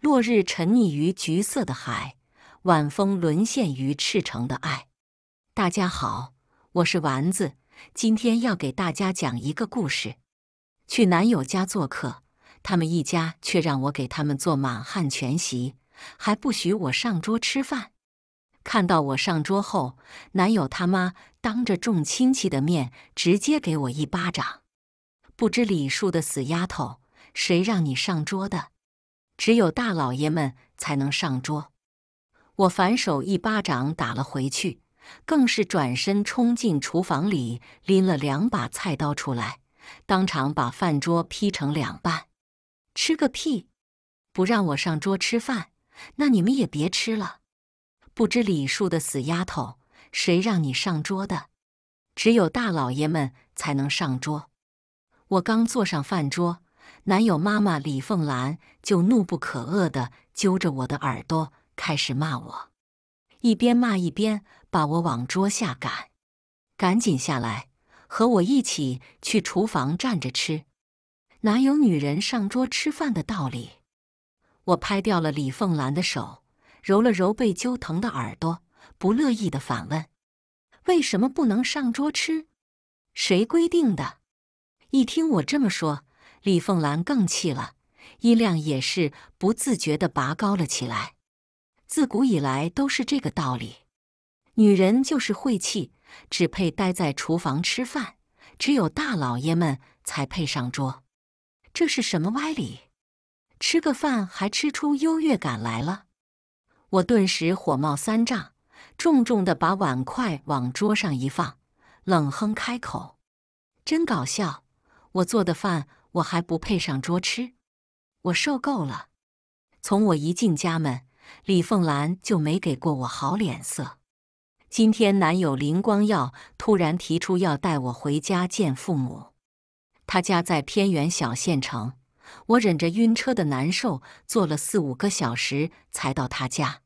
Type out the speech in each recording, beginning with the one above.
落日沉溺于橘色的海，晚风沦陷于赤诚的爱。大家好，我是丸子，今天要给大家讲一个故事。去男友家做客，他们一家却让我给他们做满汉全席，还不许我上桌吃饭。看到我上桌后，男友他妈当着众亲戚的面直接给我一巴掌。不知礼数的死丫头，谁让你上桌的？只有大老爷们才能上桌。我反手一巴掌打了回去，更是转身冲进厨房里，拎了两把菜刀出来，当场把饭桌劈成两半。吃个屁！不让我上桌吃饭，那你们也别吃了。不知礼数的死丫头，谁让你上桌的？只有大老爷们才能上桌。我刚坐上饭桌，男友妈妈李凤兰就怒不可遏地揪着我的耳朵开始骂我，一边骂一边把我往桌下赶，赶紧下来和我一起去厨房站着吃。哪有女人上桌吃饭的道理？我拍掉了李凤兰的手，揉了揉被揪疼的耳朵，不乐意地反问：“为什么不能上桌吃？谁规定的？”一听我这么说，李凤兰更气了，音量也是不自觉的拔高了起来。自古以来都是这个道理，女人就是晦气，只配待在厨房吃饭，只有大老爷们才配上桌。这是什么歪理？吃个饭还吃出优越感来了？我顿时火冒三丈，重重的把碗筷往桌上一放，冷哼开口：“真搞笑！”我做的饭，我还不配上桌吃，我受够了。从我一进家门，李凤兰就没给过我好脸色。今天男友林光耀突然提出要带我回家见父母，他家在偏远小县城，我忍着晕车的难受坐了四五个小时才到他家，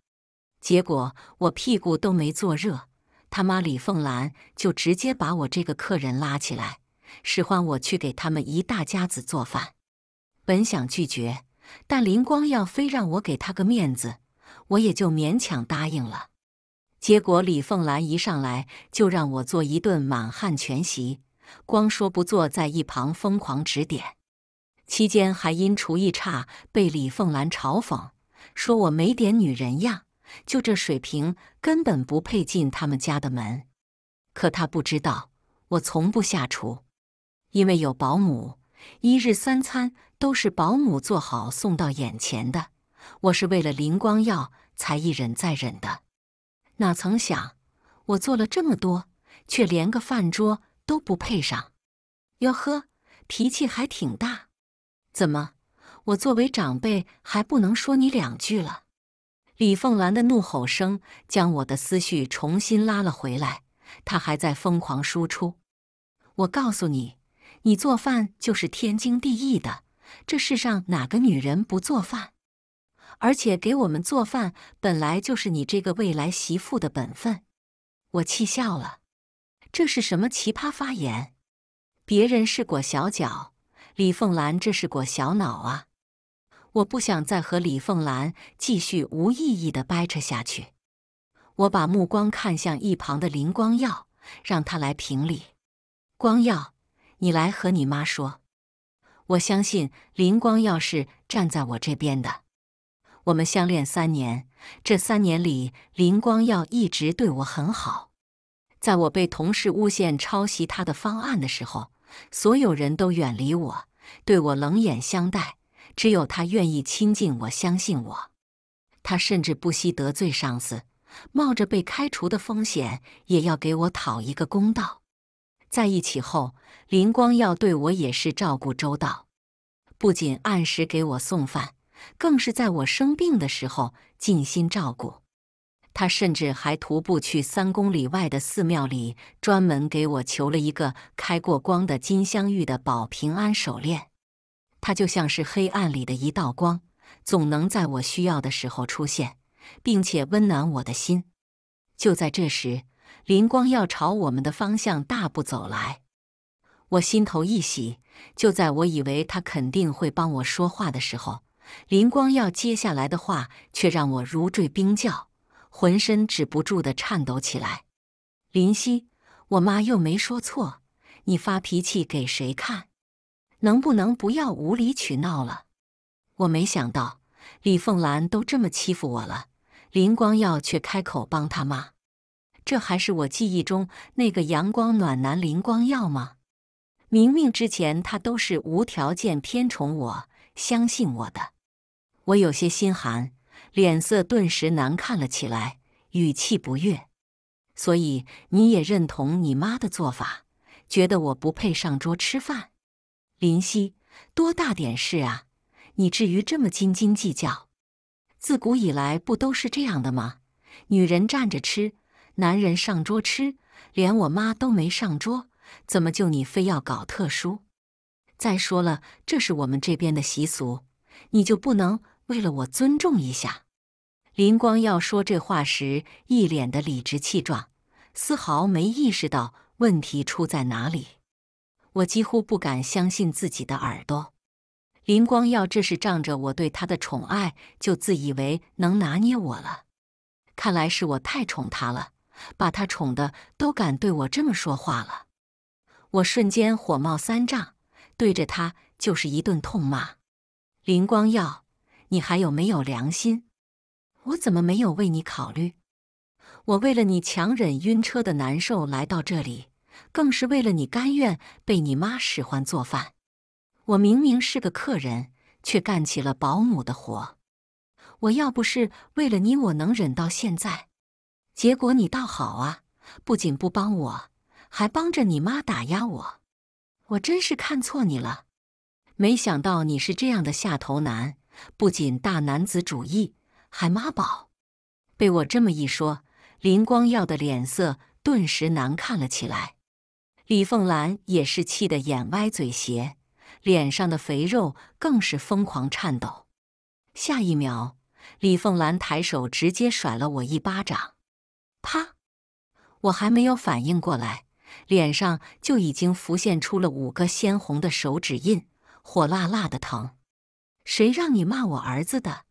结果我屁股都没坐热，他妈李凤兰就直接把我这个客人拉起来。使唤我去给他们一大家子做饭，本想拒绝，但林光耀非让我给他个面子，我也就勉强答应了。结果李凤兰一上来就让我做一顿满汉全席，光说不做，在一旁疯狂指点。期间还因厨艺差被李凤兰嘲讽，说我没点女人样，就这水平根本不配进他们家的门。可他不知道，我从不下厨。因为有保姆，一日三餐都是保姆做好送到眼前的。我是为了灵光药才一忍再忍的，哪曾想我做了这么多，却连个饭桌都不配上。哟呵，脾气还挺大。怎么，我作为长辈还不能说你两句了？李凤兰的怒吼声将我的思绪重新拉了回来。她还在疯狂输出。我告诉你。你做饭就是天经地义的，这世上哪个女人不做饭？而且给我们做饭本来就是你这个未来媳妇的本分。我气笑了，这是什么奇葩发言？别人是裹小脚，李凤兰这是裹小脑啊！我不想再和李凤兰继续无意义的掰扯下去，我把目光看向一旁的林光耀，让他来评理。光耀。你来和你妈说，我相信林光耀是站在我这边的。我们相恋三年，这三年里，林光耀一直对我很好。在我被同事诬陷抄袭他的方案的时候，所有人都远离我，对我冷眼相待，只有他愿意亲近我，相信我。他甚至不惜得罪上司，冒着被开除的风险，也要给我讨一个公道。在一起后，林光耀对我也是照顾周到，不仅按时给我送饭，更是在我生病的时候尽心照顾。他甚至还徒步去三公里外的寺庙里，专门给我求了一个开过光的金镶玉的保平安手链。他就像是黑暗里的一道光，总能在我需要的时候出现，并且温暖我的心。就在这时。林光耀朝我们的方向大步走来，我心头一喜。就在我以为他肯定会帮我说话的时候，林光耀接下来的话却让我如坠冰窖，浑身止不住的颤抖起来。林夕，我妈又没说错，你发脾气给谁看？能不能不要无理取闹了？我没想到李凤兰都这么欺负我了，林光耀却开口帮他妈。这还是我记忆中那个阳光暖男林光耀吗？明明之前他都是无条件偏宠我、相信我的，我有些心寒，脸色顿时难看了起来，语气不悦。所以你也认同你妈的做法，觉得我不配上桌吃饭？林夕，多大点事啊？你至于这么斤斤计较？自古以来不都是这样的吗？女人站着吃。男人上桌吃，连我妈都没上桌，怎么就你非要搞特殊？再说了，这是我们这边的习俗，你就不能为了我尊重一下？林光耀说这话时一脸的理直气壮，丝毫没意识到问题出在哪里。我几乎不敢相信自己的耳朵，林光耀这是仗着我对他的宠爱就自以为能拿捏我了。看来是我太宠他了。把他宠的都敢对我这么说话了，我瞬间火冒三丈，对着他就是一顿痛骂：“林光耀，你还有没有良心？我怎么没有为你考虑？我为了你强忍晕车的难受来到这里，更是为了你甘愿被你妈使唤做饭。我明明是个客人，却干起了保姆的活。我要不是为了你，我能忍到现在？”结果你倒好啊，不仅不帮我，还帮着你妈打压我，我真是看错你了。没想到你是这样的下头男，不仅大男子主义，还妈宝。被我这么一说，林光耀的脸色顿时难看了起来。李凤兰也是气得眼歪嘴斜，脸上的肥肉更是疯狂颤抖。下一秒，李凤兰抬手直接甩了我一巴掌。啪！我还没有反应过来，脸上就已经浮现出了五个鲜红的手指印，火辣辣的疼。谁让你骂我儿子的？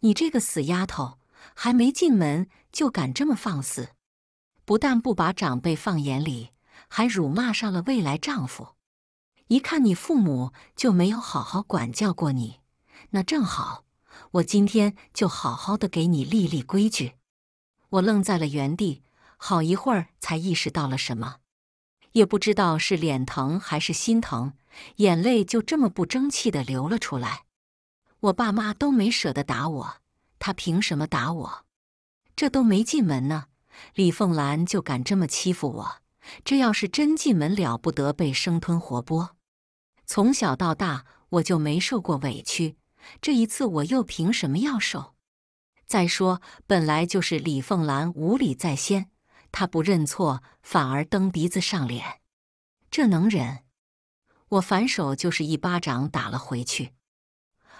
你这个死丫头，还没进门就敢这么放肆，不但不把长辈放眼里，还辱骂上了未来丈夫。一看你父母就没有好好管教过你，那正好，我今天就好好的给你立立规矩。我愣在了原地，好一会儿才意识到了什么，也不知道是脸疼还是心疼，眼泪就这么不争气的流了出来。我爸妈都没舍得打我，他凭什么打我？这都没进门呢，李凤兰就敢这么欺负我？这要是真进门了，不得被生吞活剥？从小到大我就没受过委屈，这一次我又凭什么要受？再说，本来就是李凤兰无理在先，她不认错，反而蹬鼻子上脸，这能忍？我反手就是一巴掌打了回去，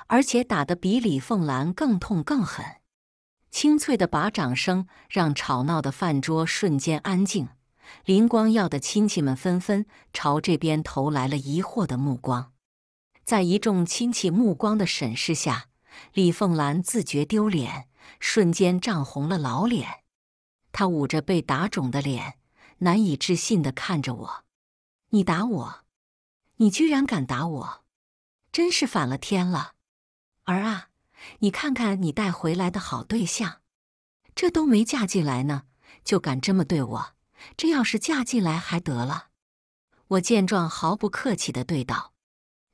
而且打得比李凤兰更痛更狠。清脆的把掌声让吵闹的饭桌瞬间安静，林光耀的亲戚们纷纷朝这边投来了疑惑的目光。在一众亲戚目光的审视下，李凤兰自觉丢脸。瞬间涨红了老脸，他捂着被打肿的脸，难以置信的看着我：“你打我？你居然敢打我？真是反了天了！儿啊，你看看你带回来的好对象，这都没嫁进来呢，就敢这么对我？这要是嫁进来还得了？”我见状，毫不客气的对道：“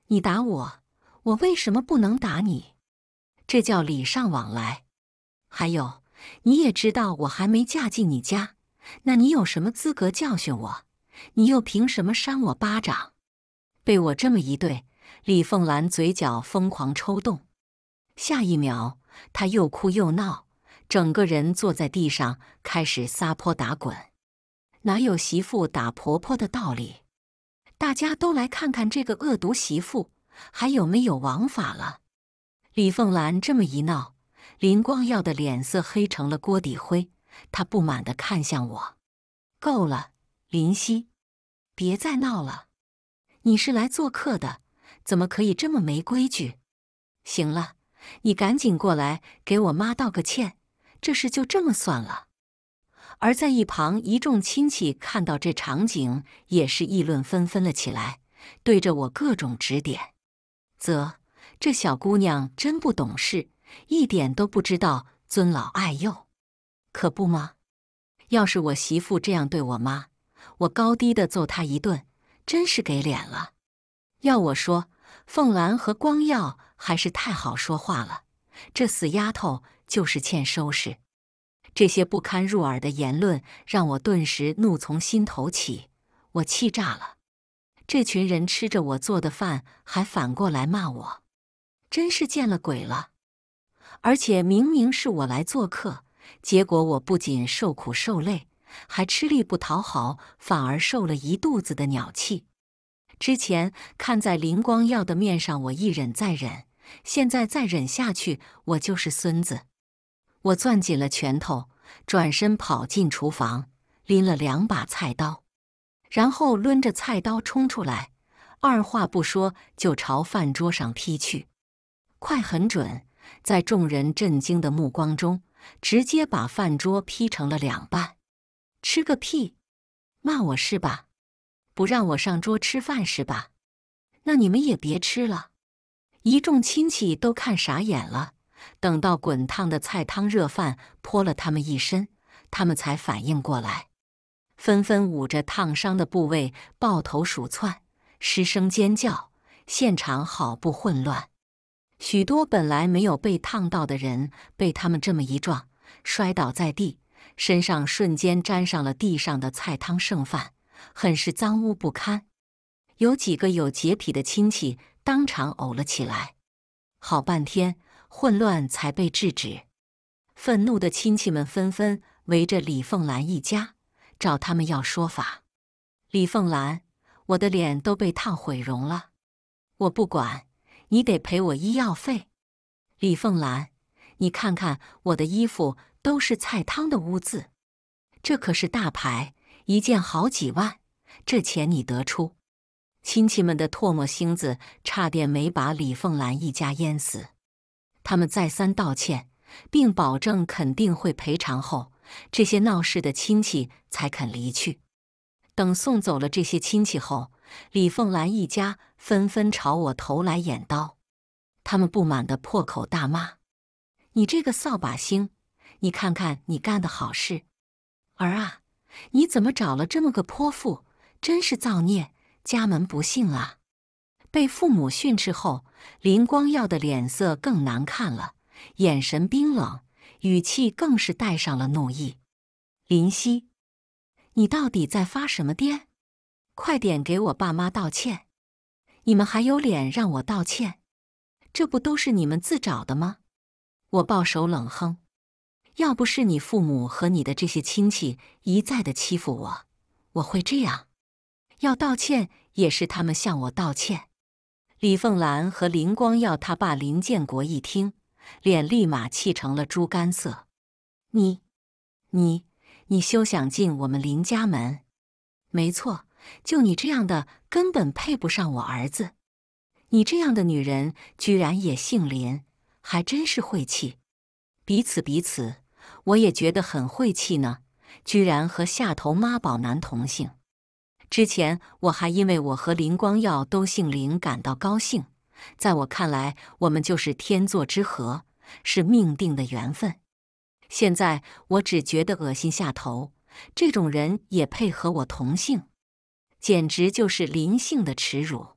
你打我，我为什么不能打你？这叫礼尚往来。”还有，你也知道我还没嫁进你家，那你有什么资格教训我？你又凭什么扇我巴掌？被我这么一对，李凤兰嘴角疯狂抽动，下一秒她又哭又闹，整个人坐在地上开始撒泼打滚。哪有媳妇打婆婆的道理？大家都来看看这个恶毒媳妇还有没有王法了？李凤兰这么一闹。林光耀的脸色黑成了锅底灰，他不满地看向我：“够了，林夕，别再闹了。你是来做客的，怎么可以这么没规矩？行了，你赶紧过来给我妈道个歉，这事就这么算了。”而在一旁，一众亲戚看到这场景，也是议论纷纷了起来，对着我各种指点：“啧，这小姑娘真不懂事。”一点都不知道尊老爱幼，可不吗？要是我媳妇这样对我妈，我高低的揍她一顿，真是给脸了。要我说，凤兰和光耀还是太好说话了，这死丫头就是欠收拾。这些不堪入耳的言论让我顿时怒从心头起，我气炸了。这群人吃着我做的饭，还反过来骂我，真是见了鬼了。而且明明是我来做客，结果我不仅受苦受累，还吃力不讨好，反而受了一肚子的鸟气。之前看在林光耀的面上，我一忍再忍，现在再忍下去，我就是孙子。我攥紧了拳头，转身跑进厨房，拎了两把菜刀，然后抡着菜刀冲出来，二话不说就朝饭桌上劈去，快很准。在众人震惊的目光中，直接把饭桌劈成了两半。吃个屁！骂我是吧？不让我上桌吃饭是吧？那你们也别吃了！一众亲戚都看傻眼了。等到滚烫的菜汤热饭泼了他们一身，他们才反应过来，纷纷捂着烫伤的部位抱头鼠窜，失声尖叫，现场好不混乱。许多本来没有被烫到的人，被他们这么一撞，摔倒在地，身上瞬间沾上了地上的菜汤剩饭，很是脏污不堪。有几个有洁癖的亲戚当场呕了起来，好半天混乱才被制止。愤怒的亲戚们纷纷围着李凤兰一家，找他们要说法。李凤兰，我的脸都被烫毁容了，我不管。你得赔我医药费，李凤兰，你看看我的衣服都是菜汤的污渍，这可是大牌，一件好几万，这钱你得出。亲戚们的唾沫星子差点没把李凤兰一家淹死，他们再三道歉，并保证肯定会赔偿后，这些闹事的亲戚才肯离去。等送走了这些亲戚后。李凤兰一家纷纷朝我投来眼刀，他们不满的破口大骂：“你这个扫把星！你看看你干的好事！儿啊，你怎么找了这么个泼妇？真是造孽，家门不幸啊！”被父母训斥后，林光耀的脸色更难看了，眼神冰冷，语气更是带上了怒意：“林夕，你到底在发什么癫？”快点给我爸妈道歉！你们还有脸让我道歉？这不都是你们自找的吗？我抱手冷哼。要不是你父母和你的这些亲戚一再的欺负我，我会这样？要道歉也是他们向我道歉。李凤兰和林光耀他爸林建国一听，脸立马气成了猪肝色。你、你、你休想进我们林家门！没错。就你这样的，根本配不上我儿子。你这样的女人居然也姓林，还真是晦气。彼此彼此，我也觉得很晦气呢。居然和下头妈宝男同姓。之前我还因为我和林光耀都姓林感到高兴，在我看来，我们就是天作之合，是命定的缘分。现在我只觉得恶心。下头这种人也配和我同姓？简直就是灵性的耻辱！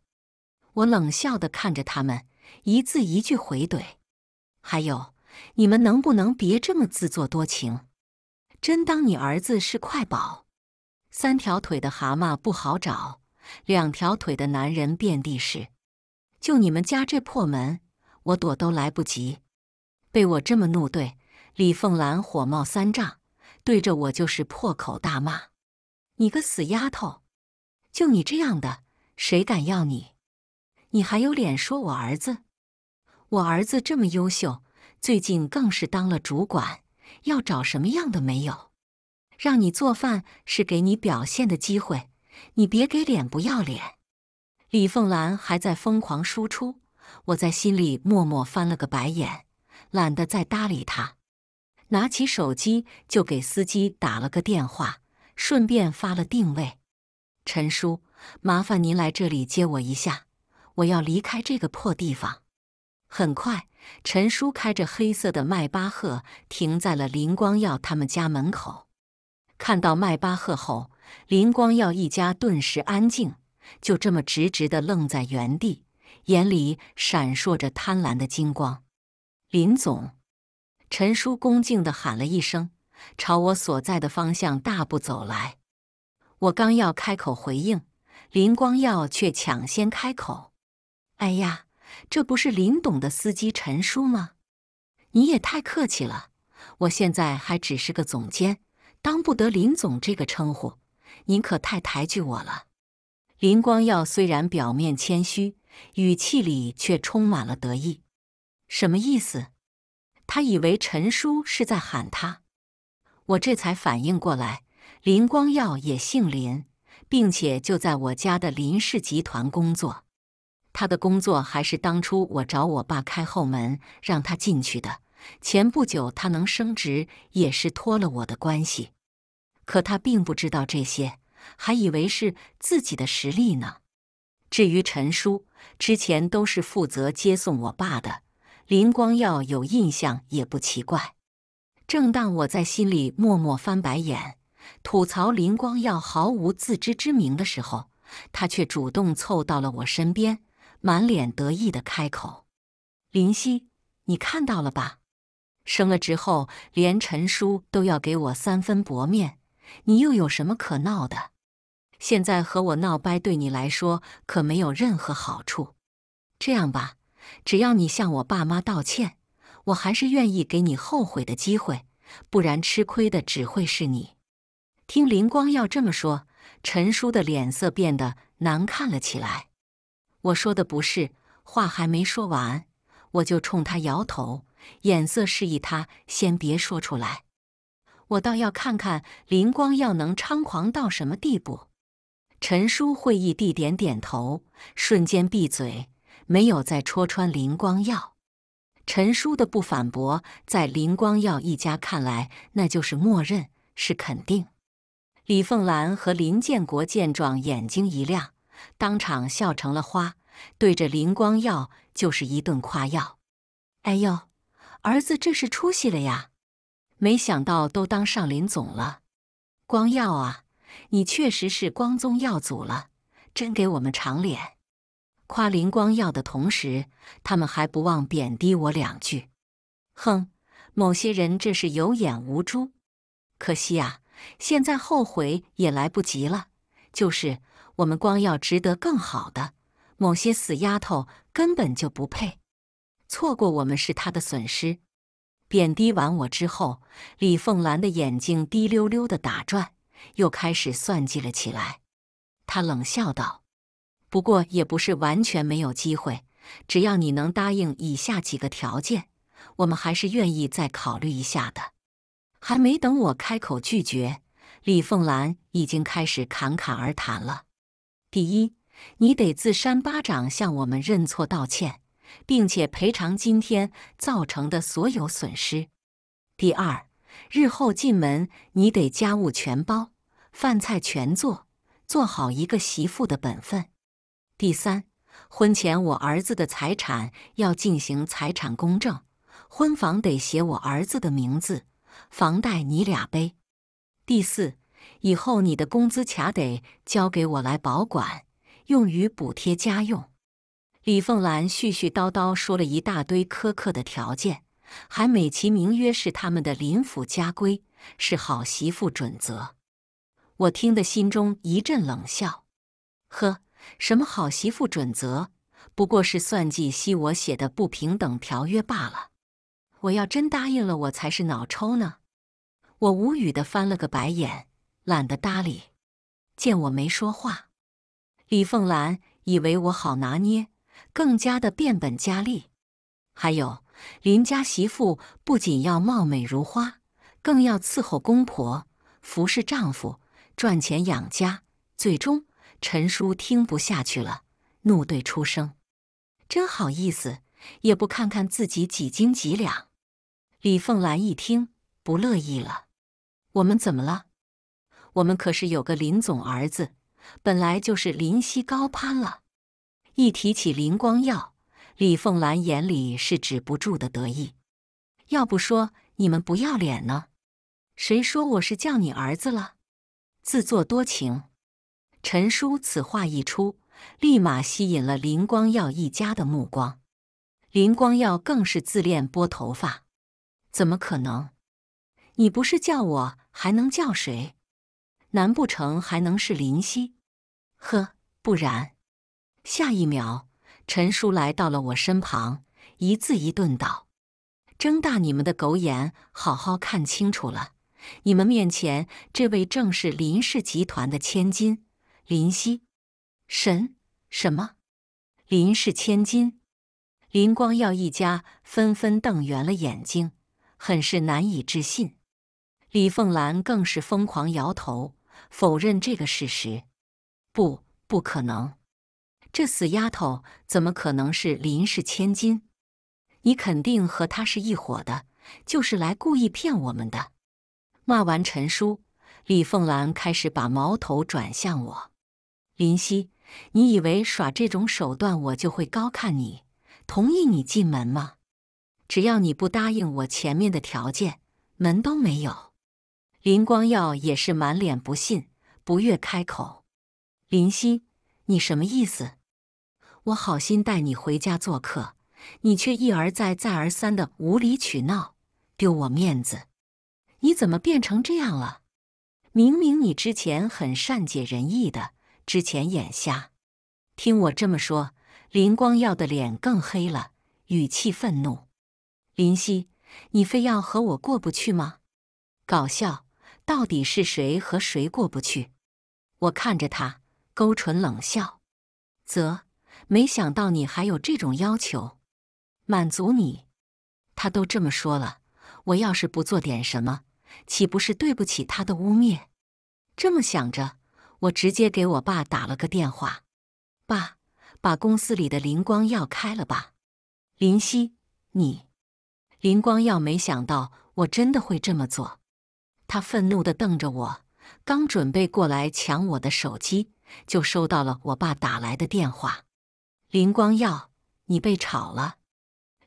我冷笑的看着他们，一字一句回怼：“还有，你们能不能别这么自作多情？真当你儿子是块宝？三条腿的蛤蟆不好找，两条腿的男人遍地是。就你们家这破门，我躲都来不及。被我这么怒怼，李凤兰火冒三丈，对着我就是破口大骂：‘你个死丫头！’”就你这样的，谁敢要你？你还有脸说我儿子？我儿子这么优秀，最近更是当了主管，要找什么样的没有？让你做饭是给你表现的机会，你别给脸不要脸！李凤兰还在疯狂输出，我在心里默默翻了个白眼，懒得再搭理他，拿起手机就给司机打了个电话，顺便发了定位。陈叔，麻烦您来这里接我一下，我要离开这个破地方。很快，陈叔开着黑色的迈巴赫停在了林光耀他们家门口。看到迈巴赫后，林光耀一家顿时安静，就这么直直的愣在原地，眼里闪烁着贪婪的金光。林总，陈叔恭敬的喊了一声，朝我所在的方向大步走来。我刚要开口回应，林光耀却抢先开口：“哎呀，这不是林董的司机陈叔吗？你也太客气了，我现在还只是个总监，当不得林总这个称呼。您可太抬举我了。”林光耀虽然表面谦虚，语气里却充满了得意。什么意思？他以为陈叔是在喊他，我这才反应过来。林光耀也姓林，并且就在我家的林氏集团工作。他的工作还是当初我找我爸开后门让他进去的。前不久他能升职，也是托了我的关系。可他并不知道这些，还以为是自己的实力呢。至于陈叔，之前都是负责接送我爸的，林光耀有印象也不奇怪。正当我在心里默默翻白眼。吐槽林光耀毫无自知之明的时候，他却主动凑到了我身边，满脸得意地开口：“林夕，你看到了吧？升了职后，连陈叔都要给我三分薄面，你又有什么可闹的？现在和我闹掰，对你来说可没有任何好处。这样吧，只要你向我爸妈道歉，我还是愿意给你后悔的机会，不然吃亏的只会是你。”听林光耀这么说，陈叔的脸色变得难看了起来。我说的不是，话还没说完，我就冲他摇头，眼色示意他先别说出来。我倒要看看林光耀能猖狂到什么地步。陈叔会意地点点头，瞬间闭嘴，没有再戳穿林光耀。陈叔的不反驳，在林光耀一家看来，那就是默认，是肯定。李凤兰和林建国见状，眼睛一亮，当场笑成了花，对着林光耀就是一顿夸耀：“哎呦，儿子这是出息了呀！没想到都当上林总了，光耀啊，你确实是光宗耀祖了，真给我们长脸。”夸林光耀的同时，他们还不忘贬低我两句：“哼，某些人这是有眼无珠，可惜啊。”现在后悔也来不及了。就是我们光要值得更好的，某些死丫头根本就不配。错过我们是她的损失。贬低完我之后，李凤兰的眼睛滴溜溜的打转，又开始算计了起来。她冷笑道：“不过也不是完全没有机会，只要你能答应以下几个条件，我们还是愿意再考虑一下的。”还没等我开口拒绝，李凤兰已经开始侃侃而谈了。第一，你得自扇巴掌向我们认错道歉，并且赔偿今天造成的所有损失。第二，日后进门你得家务全包，饭菜全做，做好一个媳妇的本分。第三，婚前我儿子的财产要进行财产公证，婚房得写我儿子的名字。房贷你俩背，第四，以后你的工资卡得交给我来保管，用于补贴家用。李凤兰絮絮叨叨说了一大堆苛刻的条件，还美其名曰是他们的林府家规，是好媳妇准则。我听得心中一阵冷笑，呵，什么好媳妇准则，不过是算计西我写的不平等条约罢了。我要真答应了，我才是脑抽呢。我无语的翻了个白眼，懒得搭理。见我没说话，李凤兰以为我好拿捏，更加的变本加厉。还有，林家媳妇不仅要貌美如花，更要伺候公婆，服侍丈夫，赚钱养家。最终，陈叔听不下去了，怒对出声：“真好意思，也不看看自己几斤几两。”李凤兰一听，不乐意了。我们怎么了？我们可是有个林总儿子，本来就是林夕高攀了。一提起林光耀，李凤兰眼里是止不住的得意。要不说你们不要脸呢？谁说我是叫你儿子了？自作多情。陈叔此话一出，立马吸引了林光耀一家的目光。林光耀更是自恋拨头发。怎么可能？你不是叫我？还能叫谁？难不成还能是林夕？呵，不然。下一秒，陈叔来到了我身旁，一字一顿道：“睁大你们的狗眼，好好看清楚了，你们面前这位正是林氏集团的千金，林夕。”神什么？林氏千金？林光耀一家纷纷瞪圆了眼睛，很是难以置信。李凤兰更是疯狂摇头，否认这个事实。不，不可能！这死丫头怎么可能是林氏千金？你肯定和她是一伙的，就是来故意骗我们的！骂完陈叔，李凤兰开始把矛头转向我。林夕，你以为耍这种手段，我就会高看你，同意你进门吗？只要你不答应我前面的条件，门都没有！林光耀也是满脸不信，不悦开口：“林夕，你什么意思？我好心带你回家做客，你却一而再、再而三的无理取闹，丢我面子。你怎么变成这样了？明明你之前很善解人意的，之前眼瞎。听我这么说，林光耀的脸更黑了，语气愤怒：林夕，你非要和我过不去吗？搞笑。”到底是谁和谁过不去？我看着他，勾唇冷笑。啧，没想到你还有这种要求，满足你。他都这么说了，我要是不做点什么，岂不是对不起他的污蔑？这么想着，我直接给我爸打了个电话：“爸，把公司里的灵光药开了吧。”林夕，你……林光耀没想到我真的会这么做。他愤怒地瞪着我，刚准备过来抢我的手机，就收到了我爸打来的电话：“林光耀，你被炒了。”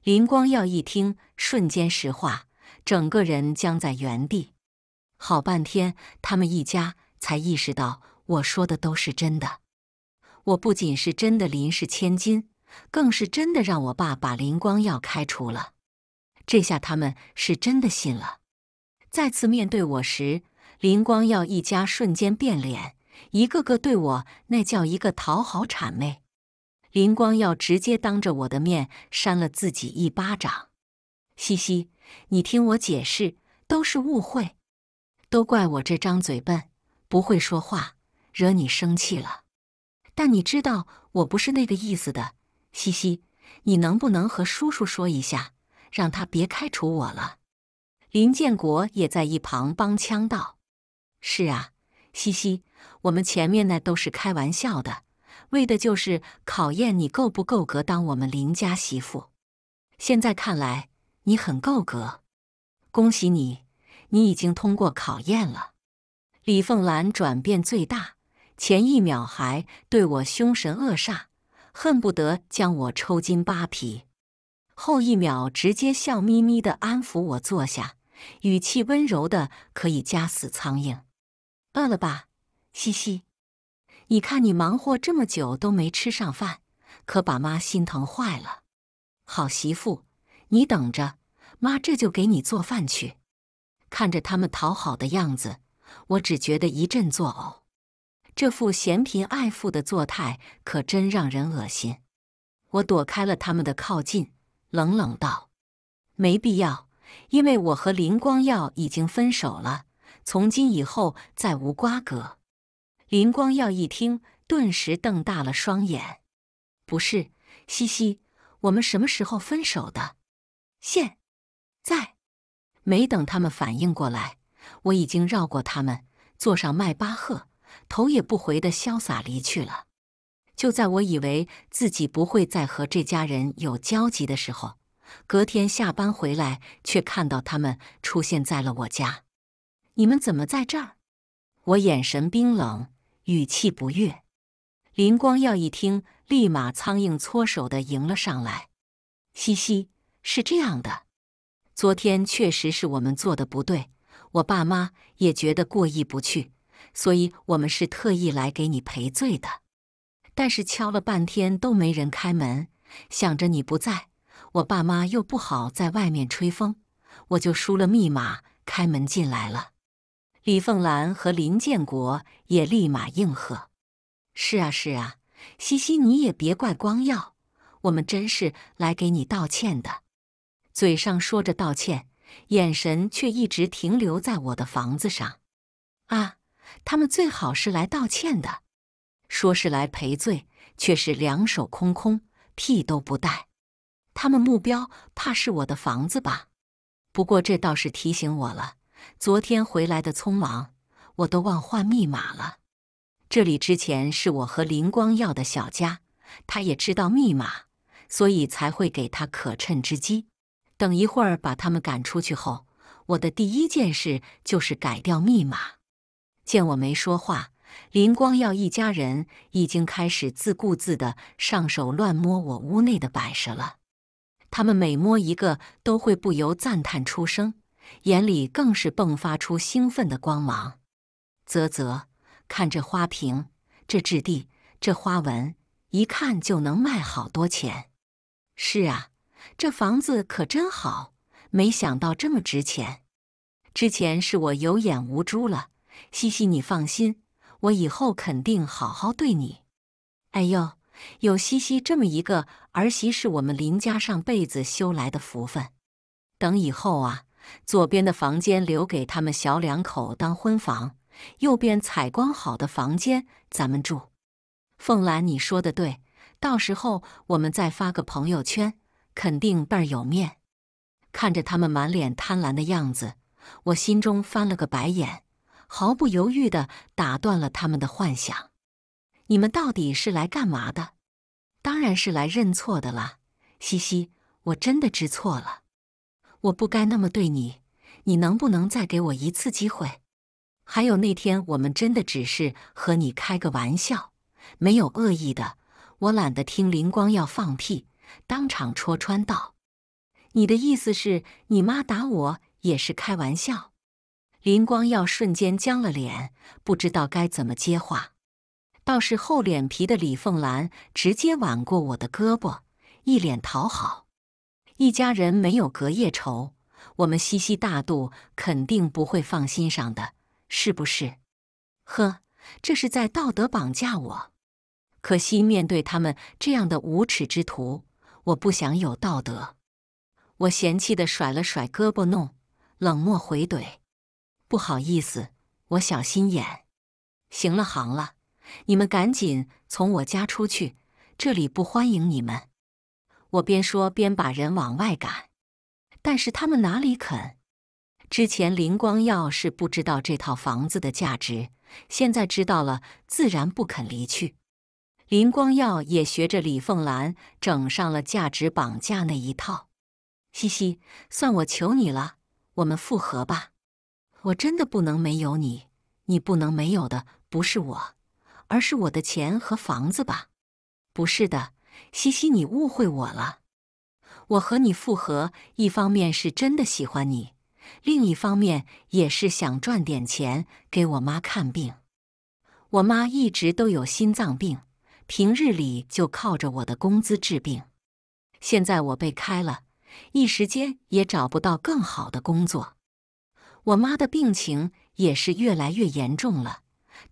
林光耀一听，瞬间石化，整个人僵在原地。好半天，他们一家才意识到我说的都是真的。我不仅是真的林氏千金，更是真的让我爸把林光耀开除了。这下他们是真的信了。再次面对我时，林光耀一家瞬间变脸，一个个对我那叫一个讨好谄媚。林光耀直接当着我的面扇了自己一巴掌，嘻嘻，你听我解释，都是误会，都怪我这张嘴笨，不会说话，惹你生气了。但你知道我不是那个意思的，嘻嘻，你能不能和叔叔说一下，让他别开除我了？林建国也在一旁帮腔道：“是啊，嘻嘻，我们前面那都是开玩笑的，为的就是考验你够不够格当我们林家媳妇。现在看来，你很够格，恭喜你，你已经通过考验了。”李凤兰转变最大，前一秒还对我凶神恶煞，恨不得将我抽筋扒皮，后一秒直接笑眯眯地安抚我坐下。语气温柔的可以夹死苍蝇，饿了吧？嘻嘻，你看你忙活这么久都没吃上饭，可把妈心疼坏了。好媳妇，你等着，妈这就给你做饭去。看着他们讨好的样子，我只觉得一阵作呕。这副嫌贫爱富的作态，可真让人恶心。我躲开了他们的靠近，冷冷道：“没必要。”因为我和林光耀已经分手了，从今以后再无瓜葛。林光耀一听，顿时瞪大了双眼：“不是，西西，我们什么时候分手的？现在……没等他们反应过来，我已经绕过他们，坐上迈巴赫，头也不回的潇洒离去了。就在我以为自己不会再和这家人有交集的时候。”隔天下班回来，却看到他们出现在了我家。你们怎么在这儿？我眼神冰冷，语气不悦。林光耀一听，立马苍蝇搓手的迎了上来。嘻嘻，是这样的，昨天确实是我们做的不对，我爸妈也觉得过意不去，所以我们是特意来给你赔罪的。但是敲了半天都没人开门，想着你不在。我爸妈又不好在外面吹风，我就输了密码开门进来了。李凤兰和林建国也立马应和：“是啊，是啊，西西，你也别怪光耀，我们真是来给你道歉的。”嘴上说着道歉，眼神却一直停留在我的房子上。啊，他们最好是来道歉的，说是来赔罪，却是两手空空，屁都不带。他们目标怕是我的房子吧？不过这倒是提醒我了，昨天回来的匆忙，我都忘换密码了。这里之前是我和林光耀的小家，他也知道密码，所以才会给他可趁之机。等一会儿把他们赶出去后，我的第一件事就是改掉密码。见我没说话，林光耀一家人已经开始自顾自的上手乱摸我屋内的摆设了。他们每摸一个，都会不由赞叹出声，眼里更是迸发出兴奋的光芒。啧啧，看这花瓶，这质地，这花纹，一看就能卖好多钱。是啊，这房子可真好，没想到这么值钱。之前是我有眼无珠了，西西，你放心，我以后肯定好好对你。哎呦！有西西这么一个儿媳，是我们林家上辈子修来的福分。等以后啊，左边的房间留给他们小两口当婚房，右边采光好的房间咱们住。凤兰，你说的对，到时候我们再发个朋友圈，肯定倍儿有面。看着他们满脸贪婪的样子，我心中翻了个白眼，毫不犹豫地打断了他们的幻想。你们到底是来干嘛的？当然是来认错的啦！嘻嘻，我真的知错了，我不该那么对你。你能不能再给我一次机会？还有那天，我们真的只是和你开个玩笑，没有恶意的。我懒得听林光耀放屁，当场戳穿道：“你的意思是你妈打我也是开玩笑？”林光耀瞬间僵了脸，不知道该怎么接话。倒是厚脸皮的李凤兰直接挽过我的胳膊，一脸讨好。一家人没有隔夜仇，我们西西大度肯定不会放心上的，是不是？呵，这是在道德绑架我。可惜面对他们这样的无耻之徒，我不想有道德。我嫌弃的甩了甩胳膊，弄冷漠回怼：“不好意思，我小心眼。”行了，行了。你们赶紧从我家出去，这里不欢迎你们。我边说边把人往外赶，但是他们哪里肯？之前林光耀是不知道这套房子的价值，现在知道了，自然不肯离去。林光耀也学着李凤兰，整上了价值绑架那一套。嘻嘻，算我求你了，我们复合吧！我真的不能没有你，你不能没有的不是我。而是我的钱和房子吧，不是的，西西，你误会我了。我和你复合，一方面是真的喜欢你，另一方面也是想赚点钱给我妈看病。我妈一直都有心脏病，平日里就靠着我的工资治病。现在我被开了，一时间也找不到更好的工作。我妈的病情也是越来越严重了。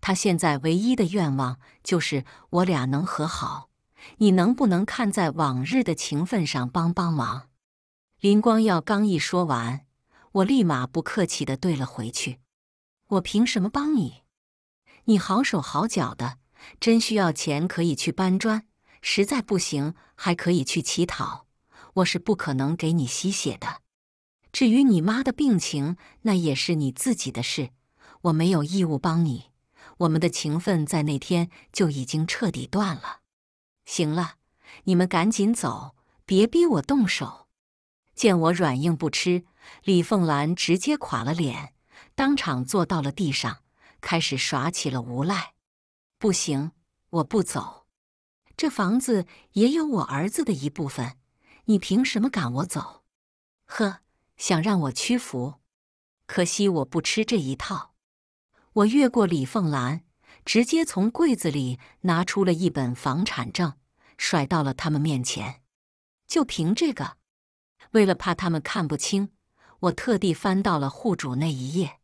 他现在唯一的愿望就是我俩能和好，你能不能看在往日的情分上帮帮忙？林光耀刚一说完，我立马不客气地怼了回去：“我凭什么帮你？你好手好脚的，真需要钱可以去搬砖，实在不行还可以去乞讨。我是不可能给你吸血的。至于你妈的病情，那也是你自己的事，我没有义务帮你。”我们的情分在那天就已经彻底断了。行了，你们赶紧走，别逼我动手。见我软硬不吃，李凤兰直接垮了脸，当场坐到了地上，开始耍起了无赖。不行，我不走。这房子也有我儿子的一部分，你凭什么赶我走？呵，想让我屈服？可惜我不吃这一套。我越过李凤兰，直接从柜子里拿出了一本房产证，甩到了他们面前。就凭这个！为了怕他们看不清，我特地翻到了户主那一页，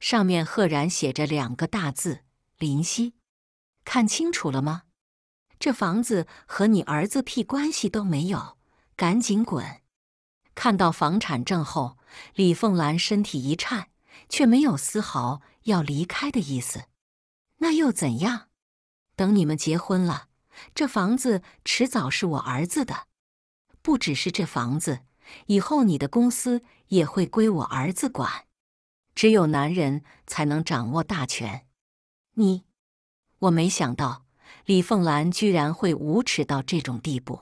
上面赫然写着两个大字“林夕”。看清楚了吗？这房子和你儿子屁关系都没有，赶紧滚！看到房产证后，李凤兰身体一颤，却没有丝毫。要离开的意思，那又怎样？等你们结婚了，这房子迟早是我儿子的。不只是这房子，以后你的公司也会归我儿子管。只有男人才能掌握大权。你，我没想到李凤兰居然会无耻到这种地步，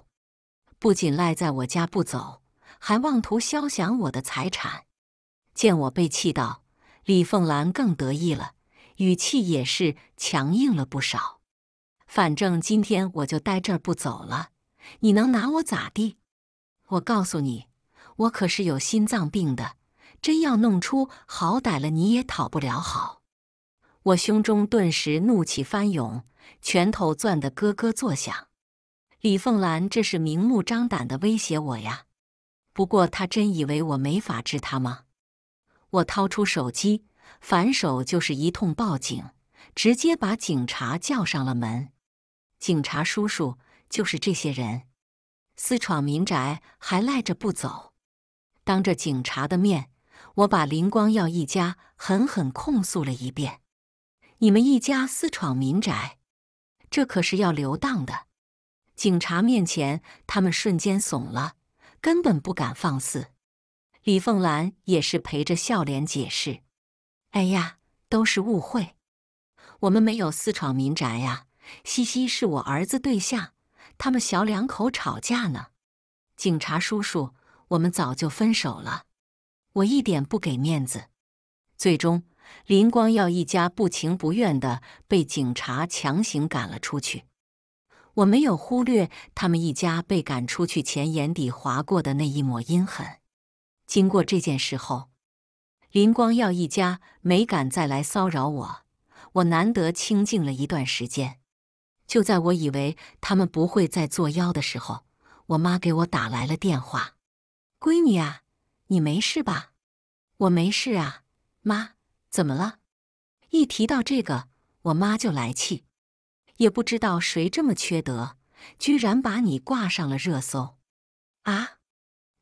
不仅赖在我家不走，还妄图消想我的财产。见我被气到。李凤兰更得意了，语气也是强硬了不少。反正今天我就待这儿不走了，你能拿我咋地？我告诉你，我可是有心脏病的，真要弄出好歹了，你也讨不了好。我胸中顿时怒气翻涌，拳头攥得咯咯作响。李凤兰这是明目张胆的威胁我呀！不过她真以为我没法治她吗？我掏出手机，反手就是一通报警，直接把警察叫上了门。警察叔叔，就是这些人私闯民宅，还赖着不走。当着警察的面，我把林光耀一家狠狠控诉了一遍。你们一家私闯民宅，这可是要流荡的。警察面前，他们瞬间怂了，根本不敢放肆。李凤兰也是陪着笑脸解释：“哎呀，都是误会，我们没有私闯民宅呀。西西是我儿子对象，他们小两口吵架呢。警察叔叔，我们早就分手了，我一点不给面子。”最终，林光耀一家不情不愿的被警察强行赶了出去。我没有忽略他们一家被赶出去前眼底划过的那一抹阴狠。经过这件事后，林光耀一家没敢再来骚扰我，我难得清静了一段时间。就在我以为他们不会再作妖的时候，我妈给我打来了电话：“闺女啊，你没事吧？”“我没事啊，妈，怎么了？”一提到这个，我妈就来气，也不知道谁这么缺德，居然把你挂上了热搜。啊！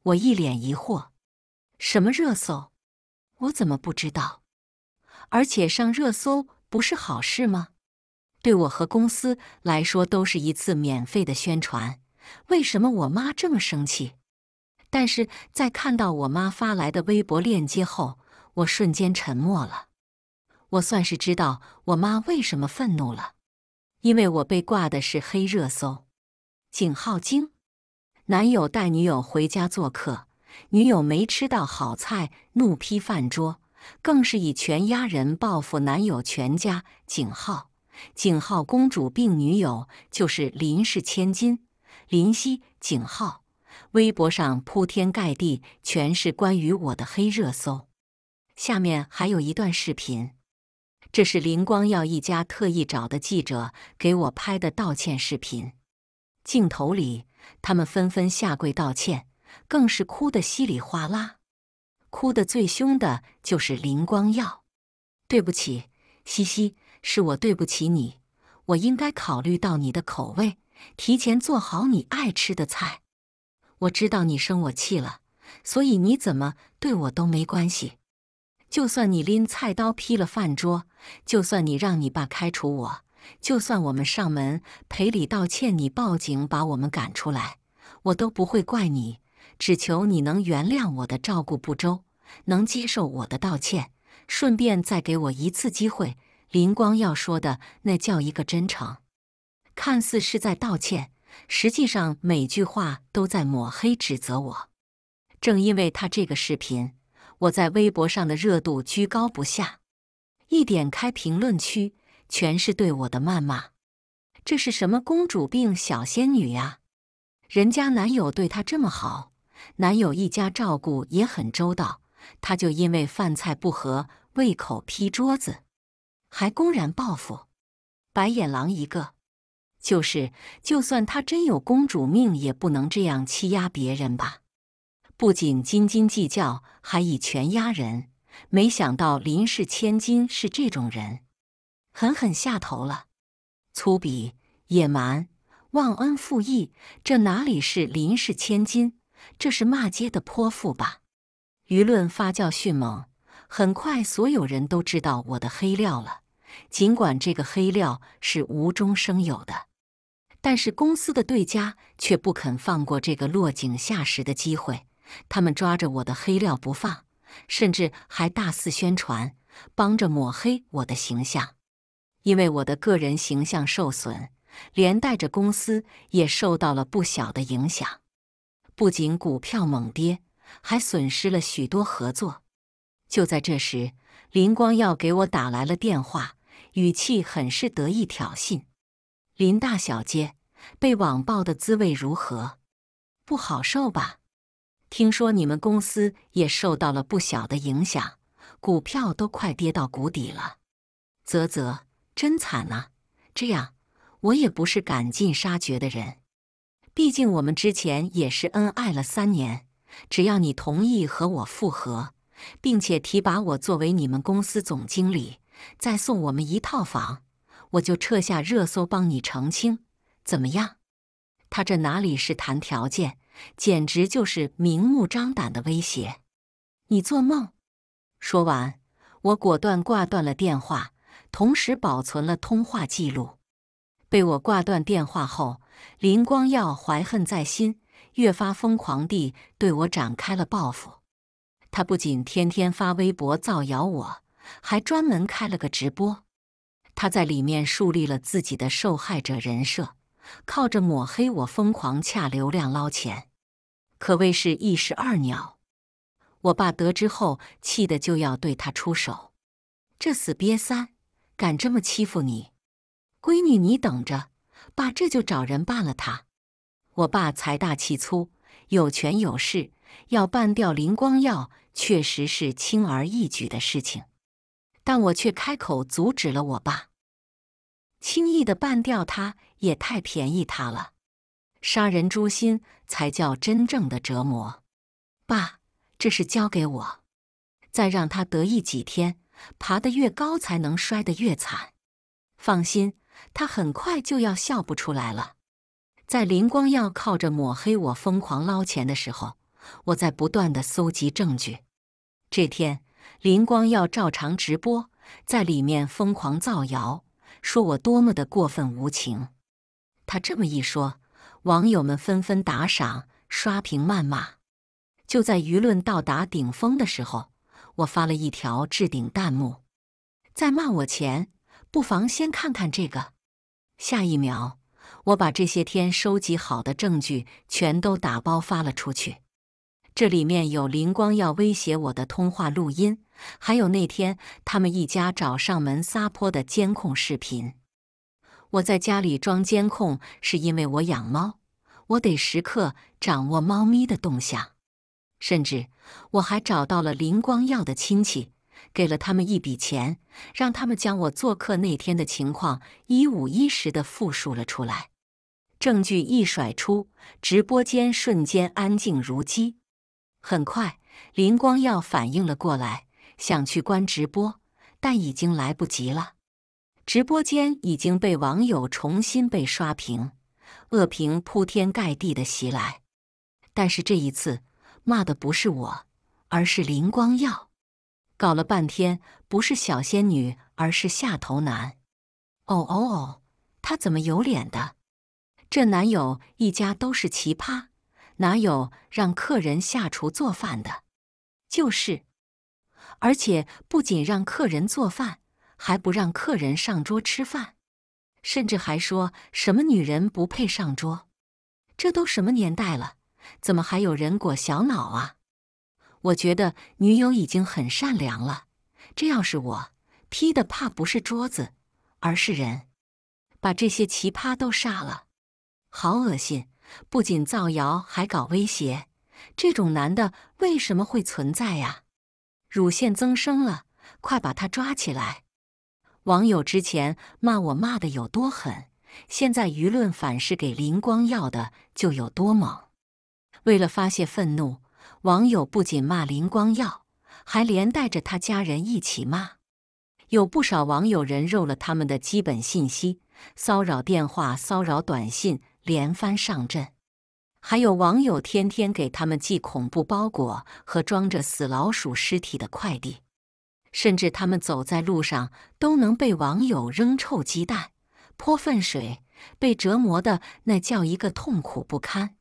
我一脸疑惑。什么热搜？我怎么不知道？而且上热搜不是好事吗？对我和公司来说都是一次免费的宣传。为什么我妈这么生气？但是在看到我妈发来的微博链接后，我瞬间沉默了。我算是知道我妈为什么愤怒了，因为我被挂的是黑热搜。井浩京，男友带女友回家做客。女友没吃到好菜，怒批饭桌，更是以全压人报复男友全家。景浩，景浩公主病女友就是林氏千金林夕。井浩微博上铺天盖地全是关于我的黑热搜。下面还有一段视频，这是林光耀一家特意找的记者给我拍的道歉视频。镜头里，他们纷纷下跪道歉。更是哭得稀里哗啦，哭得最凶的就是林光耀。对不起，西西，是我对不起你。我应该考虑到你的口味，提前做好你爱吃的菜。我知道你生我气了，所以你怎么对我都没关系。就算你拎菜刀劈了饭桌，就算你让你爸开除我，就算我们上门赔礼道歉，你报警把我们赶出来，我都不会怪你。只求你能原谅我的照顾不周，能接受我的道歉，顺便再给我一次机会。林光耀说的那叫一个真诚，看似是在道歉，实际上每句话都在抹黑指责我。正因为他这个视频，我在微博上的热度居高不下。一点开评论区，全是对我的谩骂。这是什么公主病小仙女呀？人家男友对她这么好。男友一家照顾也很周到，她就因为饭菜不合胃口劈桌子，还公然报复，白眼狼一个。就是，就算她真有公主命，也不能这样欺压别人吧？不仅斤斤计较，还以权压人。没想到林氏千金是这种人，狠狠下头了，粗鄙、野蛮、忘恩负义，这哪里是林氏千金？这是骂街的泼妇吧？舆论发酵迅猛，很快所有人都知道我的黑料了。尽管这个黑料是无中生有的，但是公司的对家却不肯放过这个落井下石的机会，他们抓着我的黑料不放，甚至还大肆宣传，帮着抹黑我的形象。因为我的个人形象受损，连带着公司也受到了不小的影响。不仅股票猛跌，还损失了许多合作。就在这时，林光耀给我打来了电话，语气很是得意挑衅：“林大小姐，被网暴的滋味如何？不好受吧？听说你们公司也受到了不小的影响，股票都快跌到谷底了。啧啧，真惨啊！这样，我也不是赶尽杀绝的人。”毕竟我们之前也是恩爱了三年，只要你同意和我复合，并且提拔我作为你们公司总经理，再送我们一套房，我就撤下热搜帮你澄清，怎么样？他这哪里是谈条件，简直就是明目张胆的威胁！你做梦！说完，我果断挂断了电话，同时保存了通话记录。被我挂断电话后。林光耀怀恨在心，越发疯狂地对我展开了报复。他不仅天天发微博造谣我，还专门开了个直播。他在里面树立了自己的受害者人设，靠着抹黑我疯狂恰流量捞钱，可谓是一石二鸟。我爸得知后气得就要对他出手。这死瘪三，敢这么欺负你，闺女，你等着！爸，这就找人办了他。我爸财大气粗，有权有势，要办掉林光耀确实是轻而易举的事情。但我却开口阻止了我爸，轻易的办掉他也太便宜他了。杀人诛心才叫真正的折磨。爸，这事交给我，再让他得意几天，爬得越高，才能摔得越惨。放心。他很快就要笑不出来了。在林光耀靠着抹黑我疯狂捞钱的时候，我在不断的搜集证据。这天，林光耀照常直播，在里面疯狂造谣，说我多么的过分无情。他这么一说，网友们纷纷打赏、刷屏、谩骂。就在舆论到达顶峰的时候，我发了一条置顶弹幕：“在骂我前，不妨先看看这个。”下一秒，我把这些天收集好的证据全都打包发了出去。这里面有林光耀威胁我的通话录音，还有那天他们一家找上门撒泼的监控视频。我在家里装监控，是因为我养猫，我得时刻掌握猫咪的动向。甚至，我还找到了林光耀的亲戚。给了他们一笔钱，让他们将我做客那天的情况一五一十的复述了出来。证据一甩出，直播间瞬间安静如鸡。很快，林光耀反应了过来，想去关直播，但已经来不及了。直播间已经被网友重新被刷屏，恶评铺天盖地的袭来。但是这一次，骂的不是我，而是林光耀。搞了半天，不是小仙女，而是下头男。哦哦哦，他怎么有脸的？这男友一家都是奇葩，哪有让客人下厨做饭的？就是，而且不仅让客人做饭，还不让客人上桌吃饭，甚至还说什么女人不配上桌。这都什么年代了，怎么还有人裹小脑啊？我觉得女友已经很善良了，这要是我劈的，怕不是桌子，而是人。把这些奇葩都杀了，好恶心！不仅造谣，还搞威胁，这种男的为什么会存在呀？乳腺增生了，快把他抓起来！网友之前骂我骂的有多狠，现在舆论反噬给林光耀的就有多猛。为了发泄愤怒。网友不仅骂林光耀，还连带着他家人一起骂。有不少网友人肉了他们的基本信息，骚扰电话、骚扰短信连番上阵。还有网友天天给他们寄恐怖包裹和装着死老鼠尸体的快递。甚至他们走在路上都能被网友扔臭鸡蛋、泼粪水，被折磨的那叫一个痛苦不堪。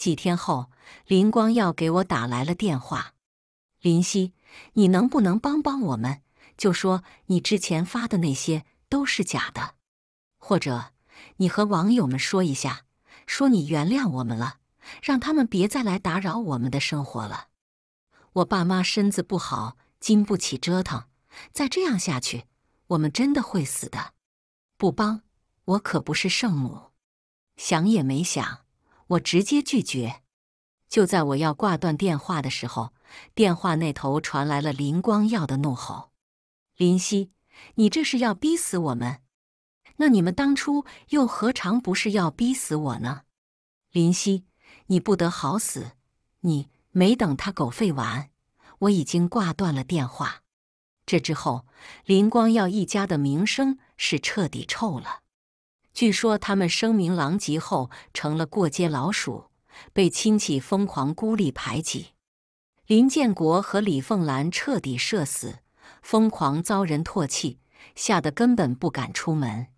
几天后，林光耀给我打来了电话：“林夕，你能不能帮帮我们？就说你之前发的那些都是假的，或者你和网友们说一下，说你原谅我们了，让他们别再来打扰我们的生活了。我爸妈身子不好，经不起折腾，再这样下去，我们真的会死的。不帮，我可不是圣母，想也没想。”我直接拒绝。就在我要挂断电话的时候，电话那头传来了林光耀的怒吼：“林夕，你这是要逼死我们？那你们当初又何尝不是要逼死我呢？”林夕，你不得好死！你没等他狗吠完，我已经挂断了电话。这之后，林光耀一家的名声是彻底臭了。据说他们声名狼藉后成了过街老鼠，被亲戚疯狂孤立排挤。林建国和李凤兰彻底社死，疯狂遭人唾弃，吓得根本不敢出门。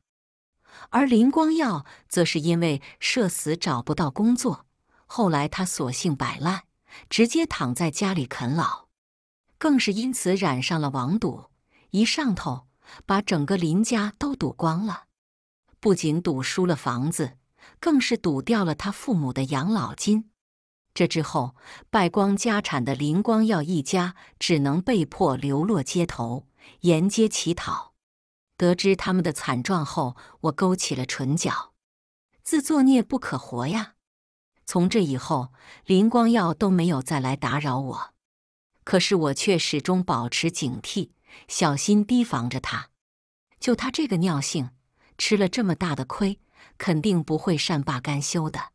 而林光耀则是因为社死找不到工作，后来他索性摆烂，直接躺在家里啃老，更是因此染上了网赌，一上头把整个林家都赌光了。不仅赌输了房子，更是赌掉了他父母的养老金。这之后败光家产的林光耀一家，只能被迫流落街头，沿街乞讨。得知他们的惨状后，我勾起了唇角：“自作孽不可活呀！”从这以后，林光耀都没有再来打扰我。可是我却始终保持警惕，小心提防着他。就他这个尿性。吃了这么大的亏，肯定不会善罢甘休的。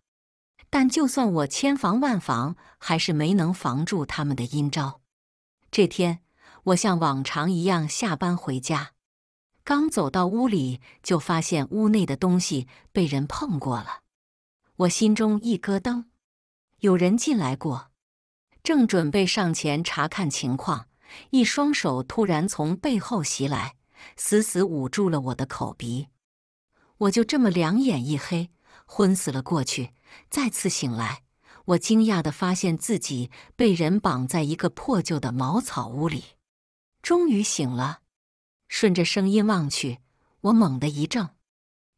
但就算我千防万防，还是没能防住他们的阴招。这天，我像往常一样下班回家，刚走到屋里，就发现屋内的东西被人碰过了。我心中一咯噔，有人进来过。正准备上前查看情况，一双手突然从背后袭来，死死捂住了我的口鼻。我就这么两眼一黑，昏死了过去。再次醒来，我惊讶的发现自己被人绑在一个破旧的茅草屋里。终于醒了，顺着声音望去，我猛地一怔，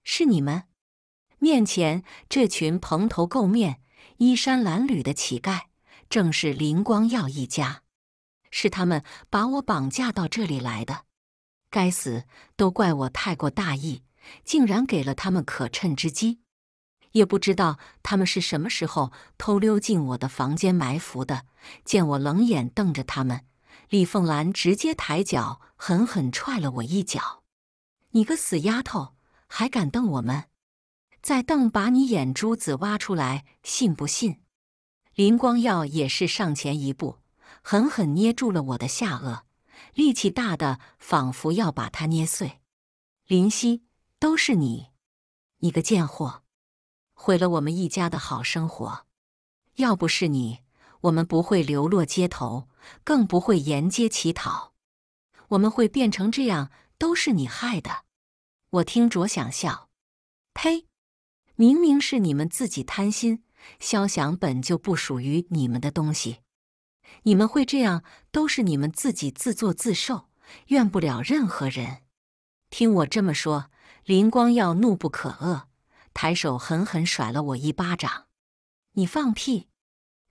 是你们！面前这群蓬头垢面、衣衫褴褛的乞丐，正是林光耀一家，是他们把我绑架到这里来的。该死，都怪我太过大意。竟然给了他们可趁之机，也不知道他们是什么时候偷溜进我的房间埋伏的。见我冷眼瞪着他们，李凤兰直接抬脚狠狠踹了我一脚：“你个死丫头，还敢瞪我们！再瞪，把你眼珠子挖出来，信不信？”林光耀也是上前一步，狠狠捏住了我的下颚，力气大的仿佛要把他捏碎。林夕。都是你，你个贱货，毁了我们一家的好生活。要不是你，我们不会流落街头，更不会沿街乞讨。我们会变成这样，都是你害的。我听着想笑，呸！明明是你们自己贪心，肖想本就不属于你们的东西，你们会这样，都是你们自己自作自受，怨不了任何人。听我这么说。林光耀怒不可遏，抬手狠狠甩了我一巴掌：“你放屁！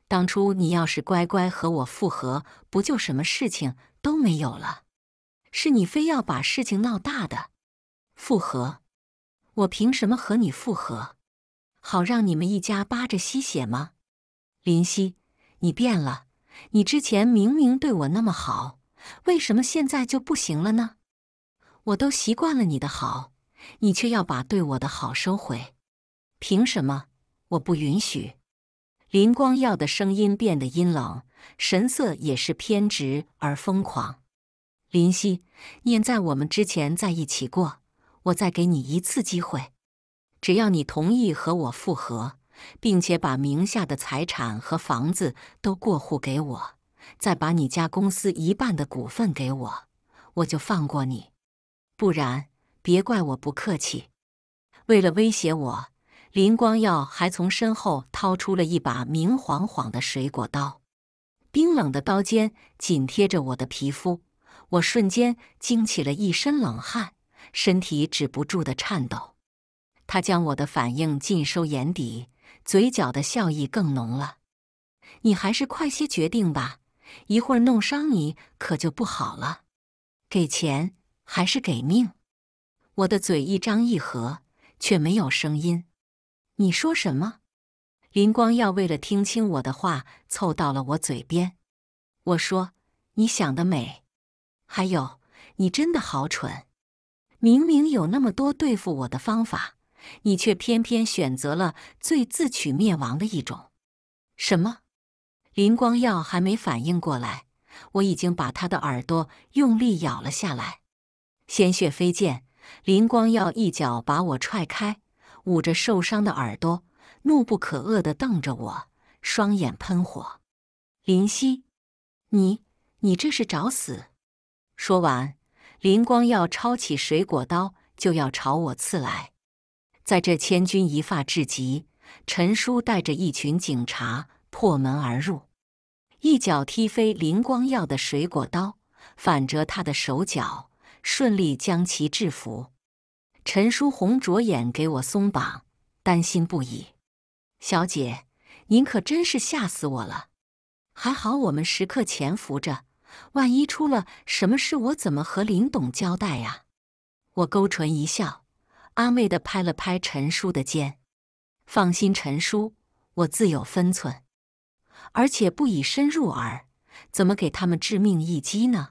当初你要是乖乖和我复合，不就什么事情都没有了？是你非要把事情闹大的。复合？我凭什么和你复合？好让你们一家扒着吸血吗？林夕，你变了！你之前明明对我那么好，为什么现在就不行了呢？我都习惯了你的好。”你却要把对我的好收回，凭什么？我不允许！林光耀的声音变得阴冷，神色也是偏执而疯狂。林夕，念在我们之前在一起过，我再给你一次机会，只要你同意和我复合，并且把名下的财产和房子都过户给我，再把你家公司一半的股份给我，我就放过你。不然。别怪我不客气。为了威胁我，林光耀还从身后掏出了一把明晃晃的水果刀，冰冷的刀尖紧贴着我的皮肤，我瞬间惊起了一身冷汗，身体止不住的颤抖。他将我的反应尽收眼底，嘴角的笑意更浓了。你还是快些决定吧，一会儿弄伤你可就不好了。给钱还是给命？我的嘴一张一合，却没有声音。你说什么？林光耀为了听清我的话，凑到了我嘴边。我说：“你想得美！还有，你真的好蠢！明明有那么多对付我的方法，你却偏偏选择了最自取灭亡的一种。”什么？林光耀还没反应过来，我已经把他的耳朵用力咬了下来，鲜血飞溅。林光耀一脚把我踹开，捂着受伤的耳朵，怒不可遏地瞪着我，双眼喷火。林夕，你你这是找死！说完，林光耀抄起水果刀就要朝我刺来。在这千钧一发之际，陈叔带着一群警察破门而入，一脚踢飞林光耀的水果刀，反折他的手脚。顺利将其制服，陈叔红着眼给我松绑，担心不已。小姐，您可真是吓死我了！还好我们时刻潜伏着，万一出了什么事，我怎么和林董交代呀？我勾唇一笑，安慰的拍了拍陈叔的肩，放心，陈叔，我自有分寸，而且不以身入耳，怎么给他们致命一击呢？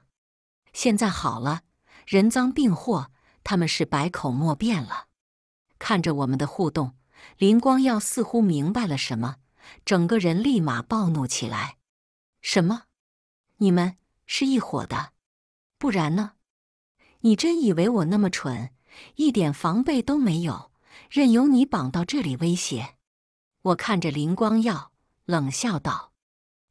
现在好了。人赃并获，他们是百口莫辩了。看着我们的互动，林光耀似乎明白了什么，整个人立马暴怒起来：“什么？你们是一伙的？不然呢？你真以为我那么蠢，一点防备都没有，任由你绑到这里威胁？”我看着林光耀，冷笑道：“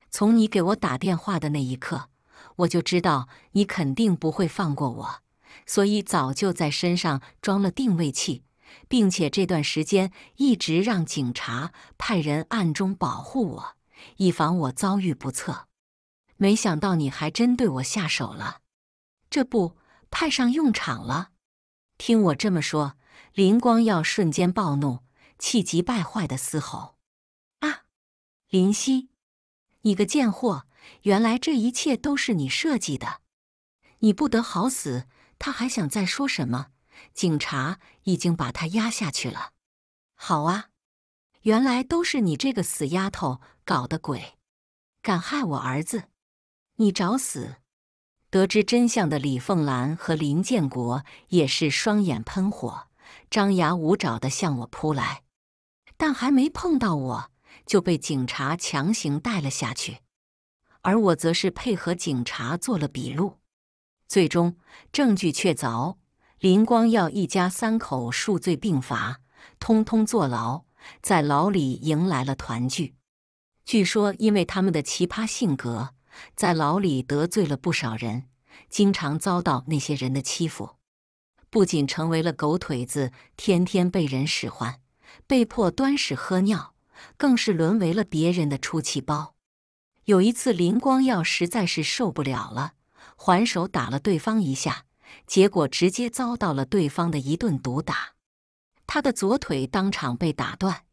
从你给我打电话的那一刻，我就知道你肯定不会放过我。”所以早就在身上装了定位器，并且这段时间一直让警察派人暗中保护我，以防我遭遇不测。没想到你还真对我下手了，这不派上用场了。听我这么说，林光耀瞬间暴怒，气急败坏的嘶吼：“啊，林夕，你个贱货！原来这一切都是你设计的，你不得好死！”他还想再说什么，警察已经把他压下去了。好啊，原来都是你这个死丫头搞的鬼，敢害我儿子，你找死！得知真相的李凤兰和林建国也是双眼喷火，张牙舞爪的向我扑来，但还没碰到我，就被警察强行带了下去，而我则是配合警察做了笔录。最终证据确凿，林光耀一家三口数罪并罚，通通坐牢。在牢里迎来了团聚。据说因为他们的奇葩性格，在牢里得罪了不少人，经常遭到那些人的欺负。不仅成为了狗腿子，天天被人使唤，被迫端屎喝尿，更是沦为了别人的出气包。有一次，林光耀实在是受不了了。还手打了对方一下，结果直接遭到了对方的一顿毒打。他的左腿当场被打断，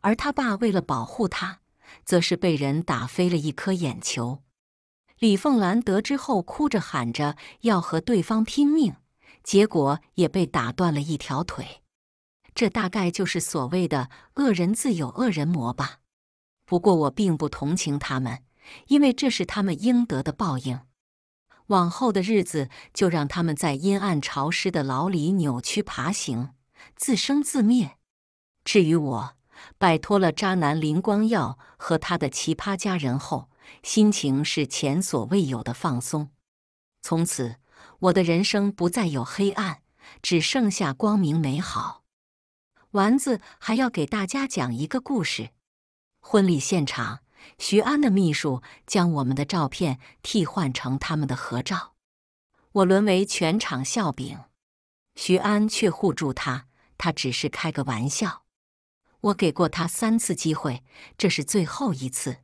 而他爸为了保护他，则是被人打飞了一颗眼球。李凤兰得知后哭着喊着要和对方拼命，结果也被打断了一条腿。这大概就是所谓的“恶人自有恶人磨”吧。不过我并不同情他们，因为这是他们应得的报应。往后的日子，就让他们在阴暗潮湿的牢里扭曲爬行，自生自灭。至于我，摆脱了渣男林光耀和他的奇葩家人后，心情是前所未有的放松。从此，我的人生不再有黑暗，只剩下光明美好。丸子还要给大家讲一个故事：婚礼现场。徐安的秘书将我们的照片替换成他们的合照，我沦为全场笑柄。徐安却护住他，他只是开个玩笑。我给过他三次机会，这是最后一次。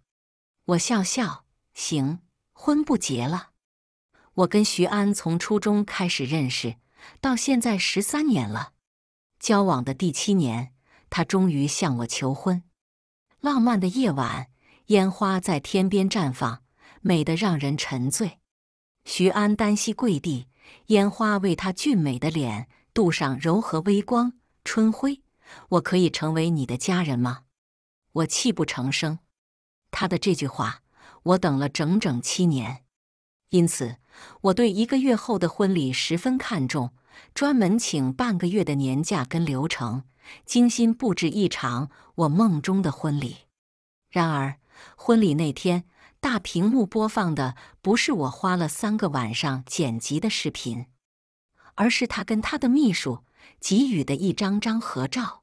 我笑笑，行，婚不结了。我跟徐安从初中开始认识，到现在十三年了。交往的第七年，他终于向我求婚。浪漫的夜晚。烟花在天边绽放，美得让人沉醉。徐安单膝跪地，烟花为他俊美的脸镀上柔和微光。春晖，我可以成为你的家人吗？我泣不成声。他的这句话，我等了整整七年。因此，我对一个月后的婚礼十分看重，专门请半个月的年假跟流程，精心布置一场我梦中的婚礼。然而。婚礼那天，大屏幕播放的不是我花了三个晚上剪辑的视频，而是他跟他的秘书给予的一张张合照：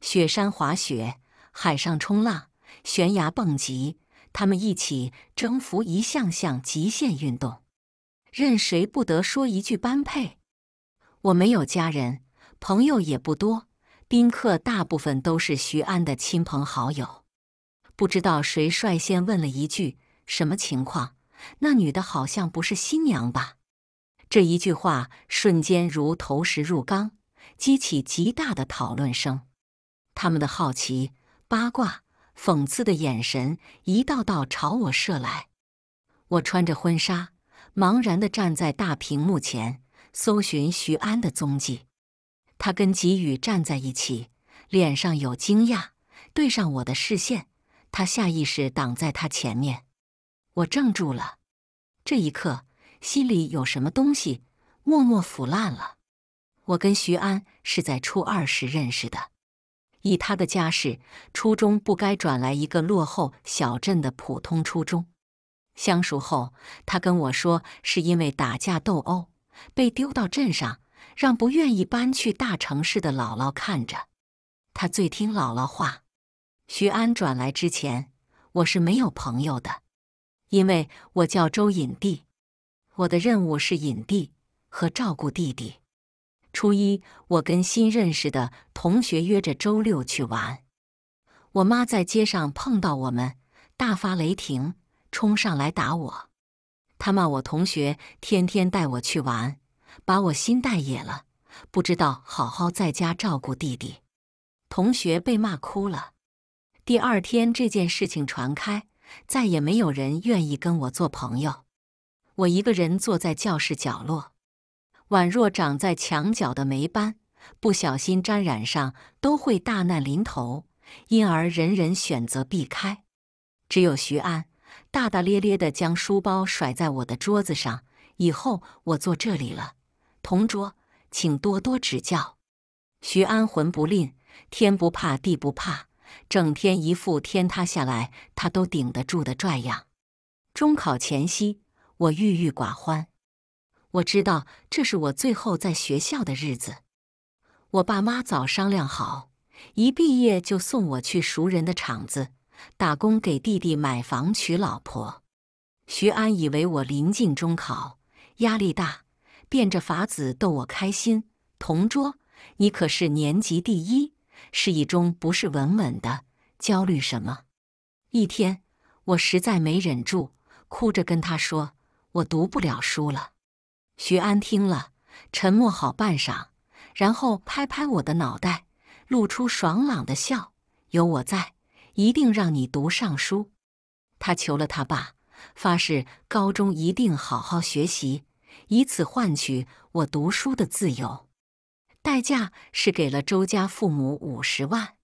雪山滑雪、海上冲浪、悬崖蹦极，他们一起征服一项项极限运动，任谁不得说一句般配。我没有家人，朋友也不多，宾客大部分都是徐安的亲朋好友。不知道谁率先问了一句：“什么情况？”那女的好像不是新娘吧？这一句话瞬间如投石入缸，激起极大的讨论声。他们的好奇、八卦、讽刺的眼神一道道朝我射来。我穿着婚纱，茫然的站在大屏幕前，搜寻徐安的踪迹。他跟吉宇站在一起，脸上有惊讶，对上我的视线。他下意识挡在他前面，我怔住了。这一刻，心里有什么东西默默腐烂了。我跟徐安是在初二时认识的。以他的家世，初中不该转来一个落后小镇的普通初中。相熟后，他跟我说，是因为打架斗殴被丢到镇上，让不愿意搬去大城市的姥姥看着。他最听姥姥话。徐安转来之前，我是没有朋友的，因为我叫周隐帝，我的任务是隐帝和照顾弟弟。初一，我跟新认识的同学约着周六去玩，我妈在街上碰到我们，大发雷霆，冲上来打我。他骂我同学天天带我去玩，把我心带野了，不知道好好在家照顾弟弟。同学被骂哭了。第二天，这件事情传开，再也没有人愿意跟我做朋友。我一个人坐在教室角落，宛若长在墙角的霉斑，不小心沾染上都会大难临头，因而人人选择避开。只有徐安大大咧咧的将书包甩在我的桌子上，以后我坐这里了，同桌，请多多指教。徐安魂不吝，天不怕地不怕。整天一副天塌下来他都顶得住的拽样。中考前夕，我郁郁寡欢。我知道这是我最后在学校的日子。我爸妈早商量好，一毕业就送我去熟人的厂子打工，给弟弟买房娶老婆。徐安以为我临近中考压力大，变着法子逗我开心。同桌，你可是年级第一。是一种不是稳稳的焦虑。什么？一天，我实在没忍住，哭着跟他说：“我读不了书了。”徐安听了，沉默好半晌，然后拍拍我的脑袋，露出爽朗的笑：“有我在，一定让你读上书。”他求了他爸，发誓高中一定好好学习，以此换取我读书的自由。代价是给了周家父母五十万。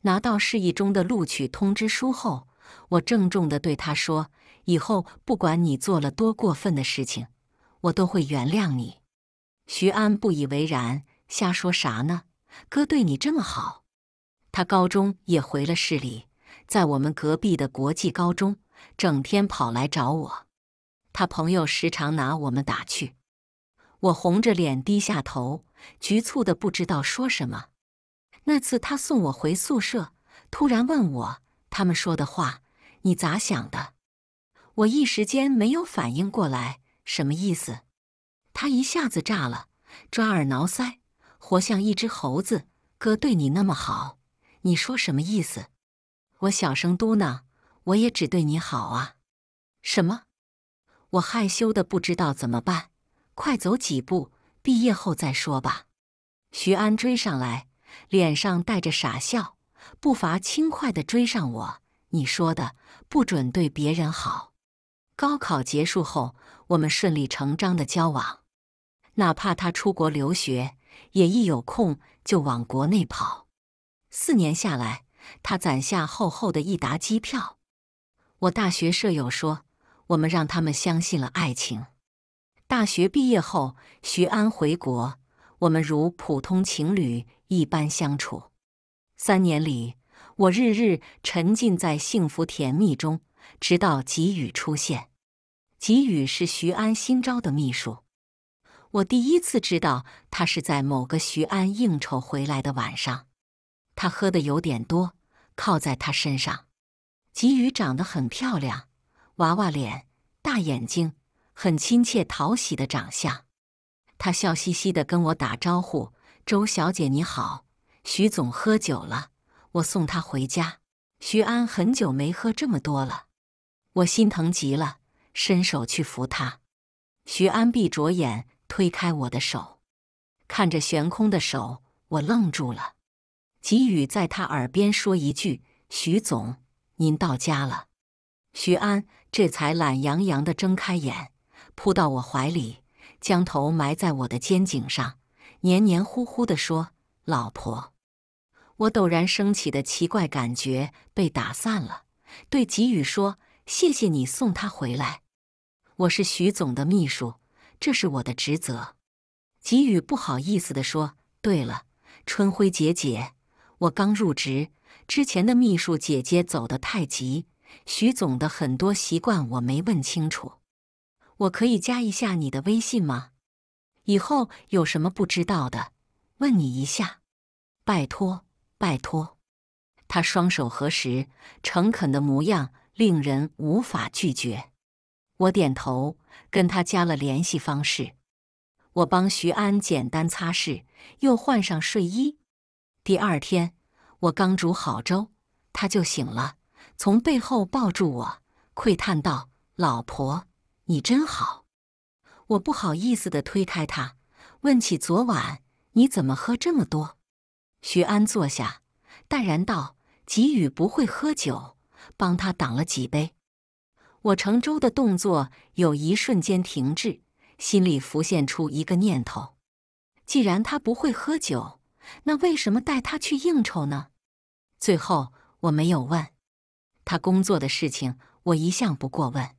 拿到市一中的录取通知书后，我郑重的对他说：“以后不管你做了多过分的事情，我都会原谅你。”徐安不以为然：“瞎说啥呢？哥对你这么好，他高中也回了市里，在我们隔壁的国际高中，整天跑来找我。他朋友时常拿我们打趣。”我红着脸低下头，局促的不知道说什么。那次他送我回宿舍，突然问我他们说的话，你咋想的？我一时间没有反应过来，什么意思？他一下子炸了，抓耳挠腮，活像一只猴子。哥对你那么好，你说什么意思？我小声嘟囔，我也只对你好啊。什么？我害羞的不知道怎么办。快走几步，毕业后再说吧。徐安追上来，脸上带着傻笑，步伐轻快地追上我。你说的，不准对别人好。高考结束后，我们顺理成章的交往。哪怕他出国留学，也一有空就往国内跑。四年下来，他攒下厚厚的一沓机票。我大学舍友说，我们让他们相信了爱情。大学毕业后，徐安回国，我们如普通情侣一般相处。三年里，我日日沉浸在幸福甜蜜中，直到吉宇出现。吉宇是徐安新招的秘书，我第一次知道他是在某个徐安应酬回来的晚上，他喝的有点多，靠在他身上。吉宇长得很漂亮，娃娃脸，大眼睛。很亲切讨喜的长相，他笑嘻嘻的跟我打招呼：“周小姐你好，徐总喝酒了，我送他回家。”徐安很久没喝这么多了，我心疼极了，伸手去扶他。徐安闭着眼推开我的手，看着悬空的手，我愣住了。给予在他耳边说一句：“徐总，您到家了。”徐安这才懒洋洋地睁开眼。扑到我怀里，将头埋在我的肩颈上，黏黏糊糊地说：“老婆。”我陡然升起的奇怪感觉被打散了，对吉宇说：“谢谢你送他回来。我是徐总的秘书，这是我的职责。”吉宇不好意思地说：“对了，春晖姐姐，我刚入职，之前的秘书姐姐走得太急，徐总的很多习惯我没问清楚。”我可以加一下你的微信吗？以后有什么不知道的，问你一下，拜托，拜托。他双手合十，诚恳的模样令人无法拒绝。我点头，跟他加了联系方式。我帮徐安简单擦拭，又换上睡衣。第二天，我刚煮好粥，他就醒了，从背后抱住我，窥探道：“老婆。”你真好，我不好意思的推开他，问起昨晚你怎么喝这么多。徐安坐下，淡然道：“吉宇不会喝酒，帮他挡了几杯。”我盛粥的动作有一瞬间停滞，心里浮现出一个念头：既然他不会喝酒，那为什么带他去应酬呢？最后我没有问他工作的事情，我一向不过问。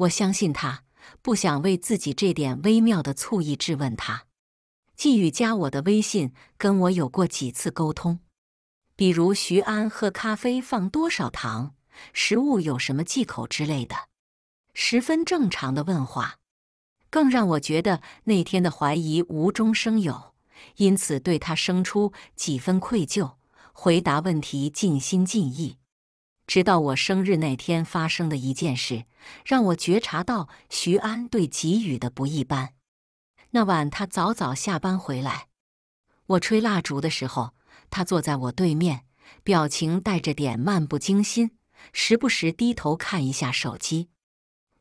我相信他，不想为自己这点微妙的醋意质问他。季宇加我的微信，跟我有过几次沟通，比如徐安喝咖啡放多少糖，食物有什么忌口之类的，十分正常的问话。更让我觉得那天的怀疑无中生有，因此对他生出几分愧疚，回答问题尽心尽意。直到我生日那天发生的一件事，让我觉察到徐安对给予的不一般。那晚他早早下班回来，我吹蜡烛的时候，他坐在我对面，表情带着点漫不经心，时不时低头看一下手机。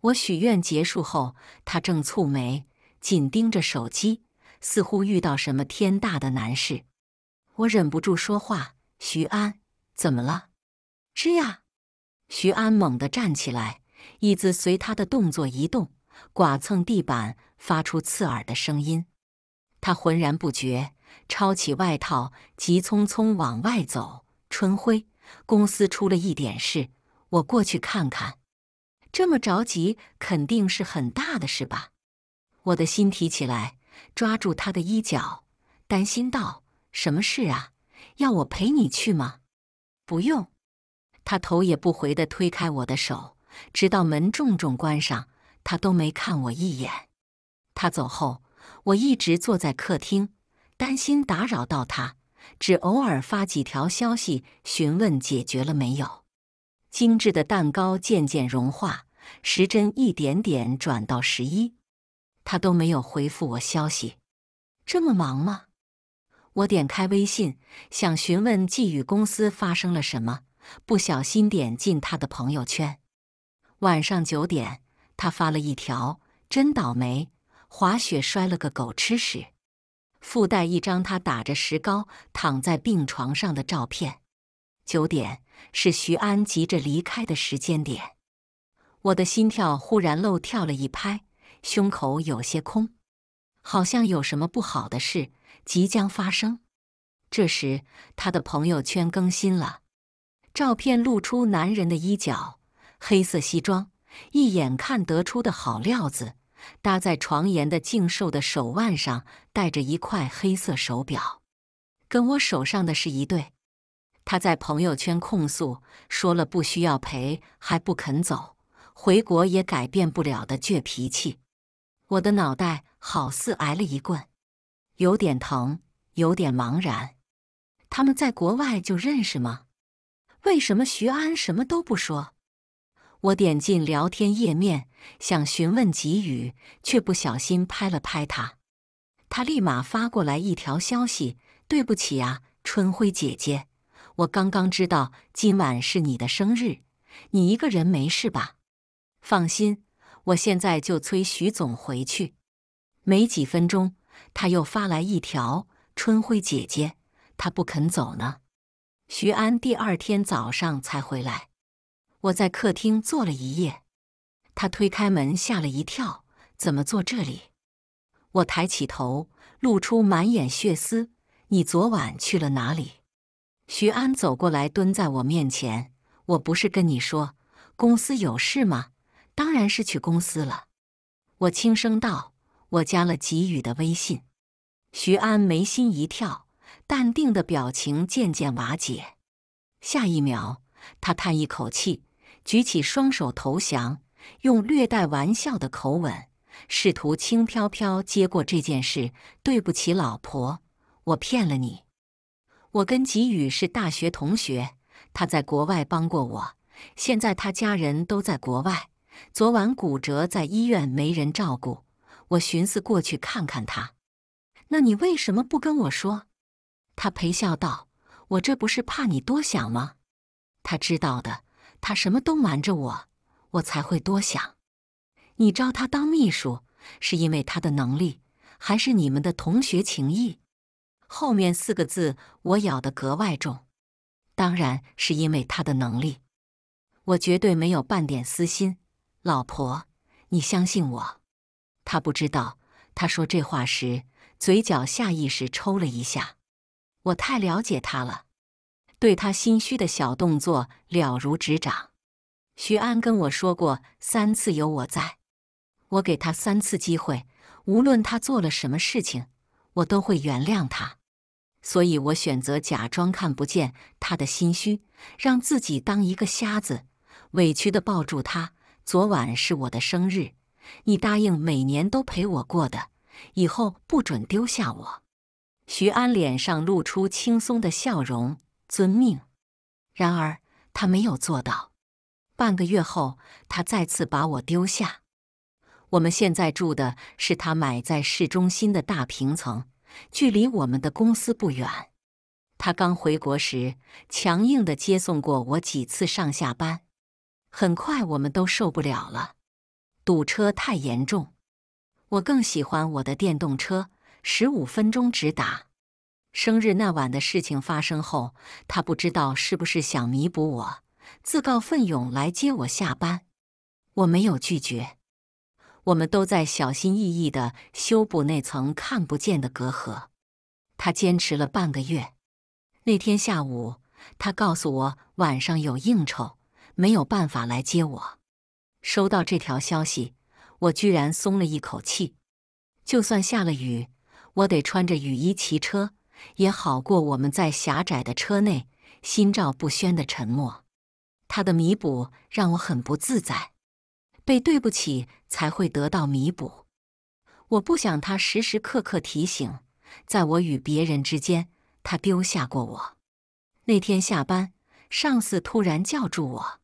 我许愿结束后，他正蹙眉紧盯着手机，似乎遇到什么天大的难事。我忍不住说话：“徐安，怎么了？”吃呀！徐安猛地站起来，椅子随他的动作移动，剐蹭地板，发出刺耳的声音。他浑然不觉，抄起外套，急匆匆往外走。春晖，公司出了一点事，我过去看看。这么着急，肯定是很大的事吧？我的心提起来，抓住他的衣角，担心道：“什么事啊？要我陪你去吗？”“不用。”他头也不回的推开我的手，直到门重重关上，他都没看我一眼。他走后，我一直坐在客厅，担心打扰到他，只偶尔发几条消息询问解决了没有。精致的蛋糕渐渐融化，时针一点点转到十一，他都没有回复我消息。这么忙吗？我点开微信，想询问寄语公司发生了什么。不小心点进他的朋友圈。晚上九点，他发了一条：“真倒霉，滑雪摔了个狗吃屎。”附带一张他打着石膏躺在病床上的照片。九点是徐安急着离开的时间点。我的心跳忽然漏跳了一拍，胸口有些空，好像有什么不好的事即将发生。这时，他的朋友圈更新了。照片露出男人的衣角，黑色西装，一眼看得出的好料子，搭在床沿的净瘦的手腕上戴着一块黑色手表，跟我手上的是一对。他在朋友圈控诉，说了不需要陪，还不肯走，回国也改变不了的倔脾气。我的脑袋好似挨了一棍，有点疼，有点茫然。他们在国外就认识吗？为什么徐安什么都不说？我点进聊天页面，想询问吉宇，却不小心拍了拍他。他立马发过来一条消息：“对不起啊，春晖姐姐，我刚刚知道今晚是你的生日，你一个人没事吧？放心，我现在就催徐总回去。”没几分钟，他又发来一条：“春晖姐姐，他不肯走呢。”徐安第二天早上才回来，我在客厅坐了一夜。他推开门，吓了一跳：“怎么坐这里？”我抬起头，露出满眼血丝：“你昨晚去了哪里？”徐安走过来，蹲在我面前：“我不是跟你说公司有事吗？当然是去公司了。”我轻声道：“我加了吉宇的微信。”徐安眉心一跳。淡定的表情渐渐瓦解，下一秒，他叹一口气，举起双手投降，用略带玩笑的口吻，试图轻飘飘接过这件事：“对不起，老婆，我骗了你。我跟吉宇是大学同学，他在国外帮过我，现在他家人都在国外，昨晚骨折在医院没人照顾，我寻思过去看看他。那你为什么不跟我说？”他陪笑道：“我这不是怕你多想吗？他知道的，他什么都瞒着我，我才会多想。你招他当秘书，是因为他的能力，还是你们的同学情谊？”后面四个字我咬得格外重，当然是因为他的能力，我绝对没有半点私心，老婆，你相信我。他不知道，他说这话时，嘴角下意识抽了一下。我太了解他了，对他心虚的小动作了如指掌。徐安跟我说过三次，有我在，我给他三次机会，无论他做了什么事情，我都会原谅他。所以我选择假装看不见他的心虚，让自己当一个瞎子，委屈的抱住他。昨晚是我的生日，你答应每年都陪我过的，以后不准丢下我。徐安脸上露出轻松的笑容，遵命。然而他没有做到。半个月后，他再次把我丢下。我们现在住的是他买在市中心的大平层，距离我们的公司不远。他刚回国时，强硬的接送过我几次上下班。很快，我们都受不了了，堵车太严重。我更喜欢我的电动车。十五分钟直达。生日那晚的事情发生后，他不知道是不是想弥补我，自告奋勇来接我下班，我没有拒绝。我们都在小心翼翼地修补那层看不见的隔阂。他坚持了半个月。那天下午，他告诉我晚上有应酬，没有办法来接我。收到这条消息，我居然松了一口气。就算下了雨。我得穿着雨衣骑车，也好过我们在狭窄的车内心照不宣的沉默。他的弥补让我很不自在，被对不起才会得到弥补。我不想他时时刻刻提醒，在我与别人之间，他丢下过我。那天下班，上司突然叫住我。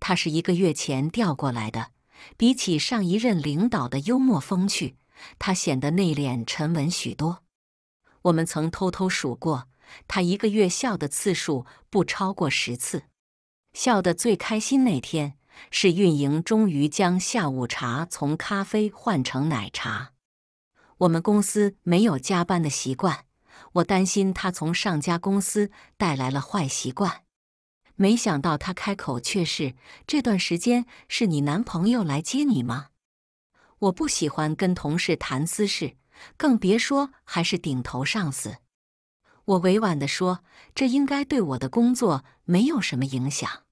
他是一个月前调过来的，比起上一任领导的幽默风趣。他显得内敛沉稳许多。我们曾偷偷数过，他一个月笑的次数不超过十次。笑得最开心那天，是运营终于将下午茶从咖啡换成奶茶。我们公司没有加班的习惯，我担心他从上家公司带来了坏习惯。没想到他开口却是：“这段时间是你男朋友来接你吗？”我不喜欢跟同事谈私事，更别说还是顶头上司。我委婉地说：“这应该对我的工作没有什么影响。”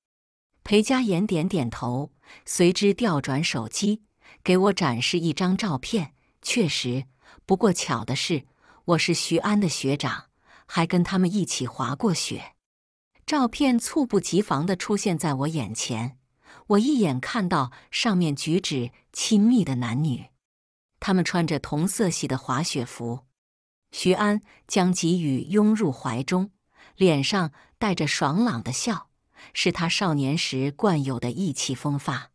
裴佳妍点点头，随之调转手机，给我展示一张照片。确实，不过巧的是，我是徐安的学长，还跟他们一起滑过雪。照片猝不及防地出现在我眼前。我一眼看到上面举止亲密的男女，他们穿着同色系的滑雪服。徐安将吉宇拥入怀中，脸上带着爽朗的笑，是他少年时惯有的意气风发。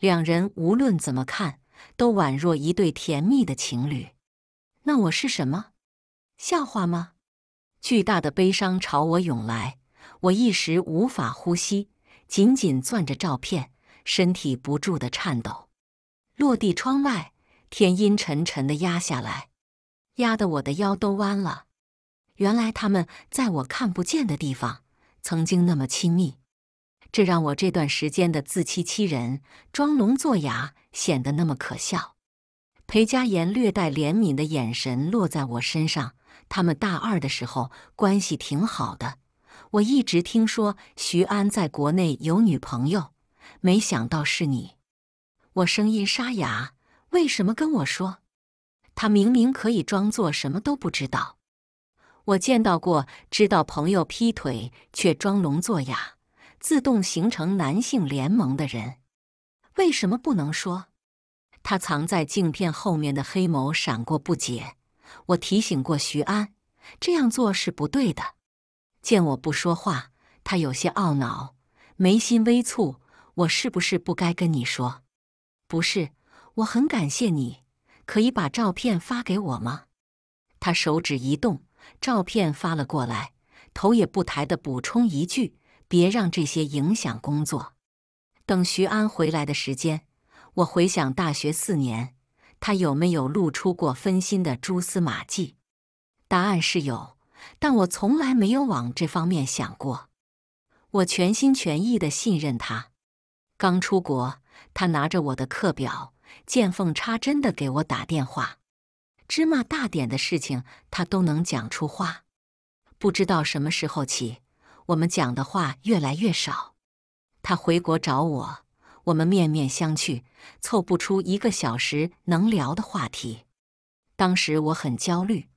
两人无论怎么看，都宛若一对甜蜜的情侣。那我是什么？笑话吗？巨大的悲伤朝我涌来，我一时无法呼吸。紧紧攥着照片，身体不住的颤抖。落地窗外，天阴沉沉的压下来，压得我的腰都弯了。原来他们在我看不见的地方，曾经那么亲密，这让我这段时间的自欺欺人、装聋作哑显得那么可笑。裴佳妍略带怜悯的眼神落在我身上，他们大二的时候关系挺好的。我一直听说徐安在国内有女朋友，没想到是你。我声音沙哑，为什么跟我说？他明明可以装作什么都不知道。我见到过知道朋友劈腿却装聋作哑、自动形成男性联盟的人，为什么不能说？他藏在镜片后面的黑眸闪过不解。我提醒过徐安，这样做是不对的。见我不说话，他有些懊恼，眉心微蹙。我是不是不该跟你说？不是，我很感谢你。可以把照片发给我吗？他手指一动，照片发了过来，头也不抬的补充一句：“别让这些影响工作。”等徐安回来的时间，我回想大学四年，他有没有露出过分心的蛛丝马迹？答案是有。但我从来没有往这方面想过。我全心全意地信任他。刚出国，他拿着我的课表，见缝插针地给我打电话。芝麻大点的事情，他都能讲出话。不知道什么时候起，我们讲的话越来越少。他回国找我，我们面面相觑，凑不出一个小时能聊的话题。当时我很焦虑。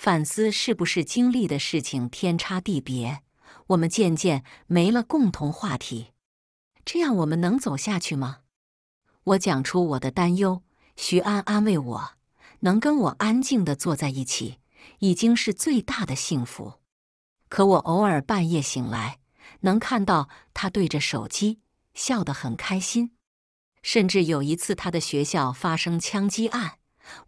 反思是不是经历的事情天差地别，我们渐渐没了共同话题，这样我们能走下去吗？我讲出我的担忧，徐安安慰我，能跟我安静地坐在一起，已经是最大的幸福。可我偶尔半夜醒来，能看到他对着手机笑得很开心，甚至有一次他的学校发生枪击案。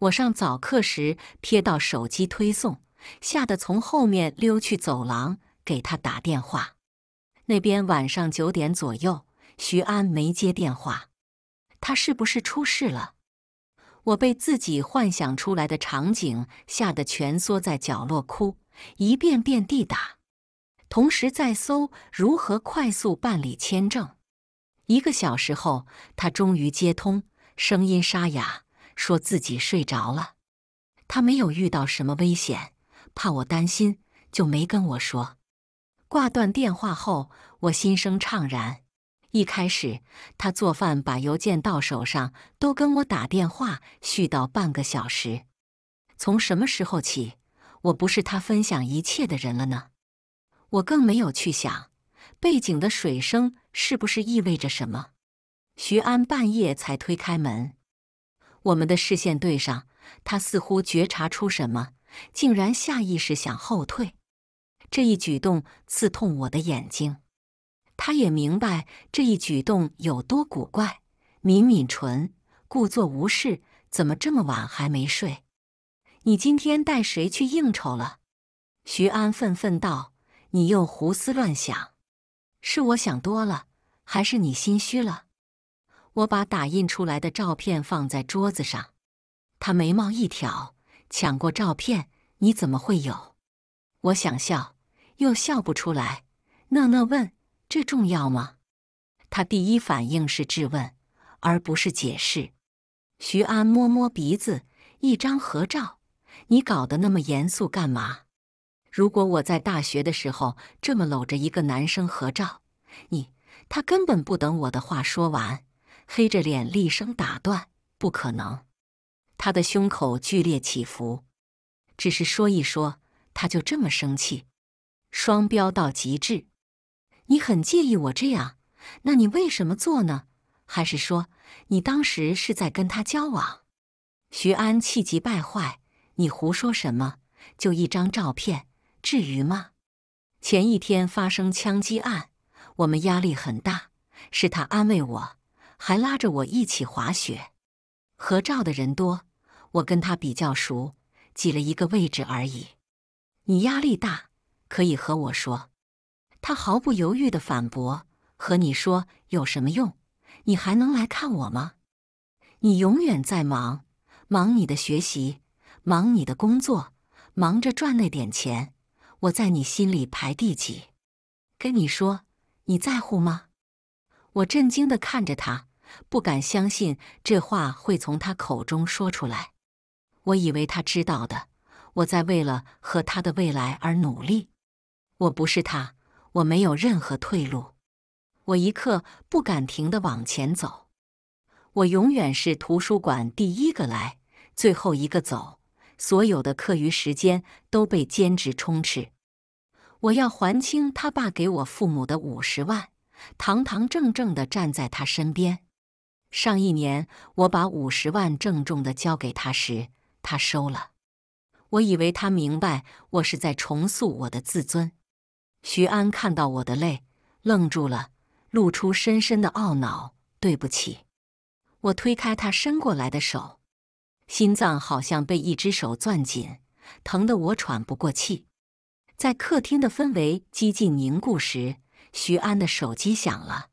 我上早课时瞥到手机推送，吓得从后面溜去走廊给他打电话。那边晚上九点左右，徐安没接电话，他是不是出事了？我被自己幻想出来的场景吓得蜷缩在角落哭，一遍遍地打，同时在搜如何快速办理签证。一个小时后，他终于接通，声音沙哑。说自己睡着了，他没有遇到什么危险，怕我担心，就没跟我说。挂断电话后，我心生怅然。一开始，他做饭、把邮件到手上，都跟我打电话絮叨半个小时。从什么时候起，我不是他分享一切的人了呢？我更没有去想背景的水声是不是意味着什么。徐安半夜才推开门。我们的视线对上，他似乎觉察出什么，竟然下意识想后退。这一举动刺痛我的眼睛。他也明白这一举动有多古怪，抿抿唇，故作无事。怎么这么晚还没睡？你今天带谁去应酬了？徐安愤愤道：“你又胡思乱想，是我想多了，还是你心虚了？”我把打印出来的照片放在桌子上，他眉毛一挑，抢过照片：“你怎么会有？”我想笑，又笑不出来，讷讷问：“这重要吗？”他第一反应是质问，而不是解释。徐安摸摸鼻子，一张合照，你搞得那么严肃干嘛？如果我在大学的时候这么搂着一个男生合照，你……他根本不等我的话说完。黑着脸厉声打断：“不可能！”他的胸口剧烈起伏。只是说一说，他就这么生气，双标到极致。你很介意我这样，那你为什么做呢？还是说你当时是在跟他交往？徐安气急败坏：“你胡说什么？就一张照片，至于吗？”前一天发生枪击案，我们压力很大，是他安慰我。还拉着我一起滑雪，合照的人多，我跟他比较熟，挤了一个位置而已。你压力大，可以和我说。他毫不犹豫地反驳：“和你说有什么用？你还能来看我吗？你永远在忙，忙你的学习，忙你的工作，忙着赚那点钱。我在你心里排第几？跟你说，你在乎吗？”我震惊地看着他。不敢相信这话会从他口中说出来。我以为他知道的。我在为了和他的未来而努力。我不是他，我没有任何退路。我一刻不敢停地往前走。我永远是图书馆第一个来，最后一个走。所有的课余时间都被兼职充斥。我要还清他爸给我父母的五十万，堂堂正正地站在他身边。上一年，我把五十万郑重的交给他时，他收了。我以为他明白我是在重塑我的自尊。徐安看到我的泪，愣住了，露出深深的懊恼。对不起。我推开他伸过来的手，心脏好像被一只手攥紧，疼得我喘不过气。在客厅的氛围几近凝固时，徐安的手机响了。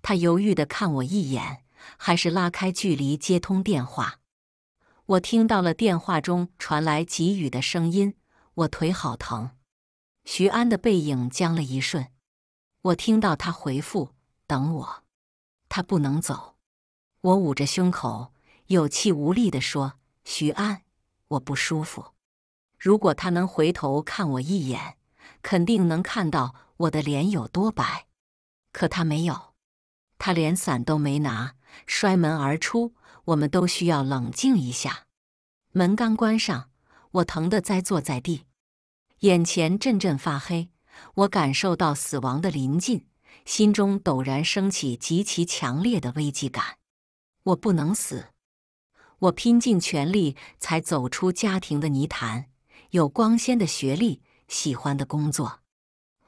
他犹豫的看我一眼。还是拉开距离接通电话，我听到了电话中传来给予的声音。我腿好疼。徐安的背影僵了一瞬。我听到他回复：“等我。”他不能走。我捂着胸口，有气无力地说：“徐安，我不舒服。如果他能回头看我一眼，肯定能看到我的脸有多白。可他没有，他连伞都没拿。”摔门而出，我们都需要冷静一下。门刚关上，我疼得栽坐在地，眼前阵阵发黑。我感受到死亡的临近，心中陡然升起极其强烈的危机感。我不能死！我拼尽全力才走出家庭的泥潭，有光鲜的学历，喜欢的工作。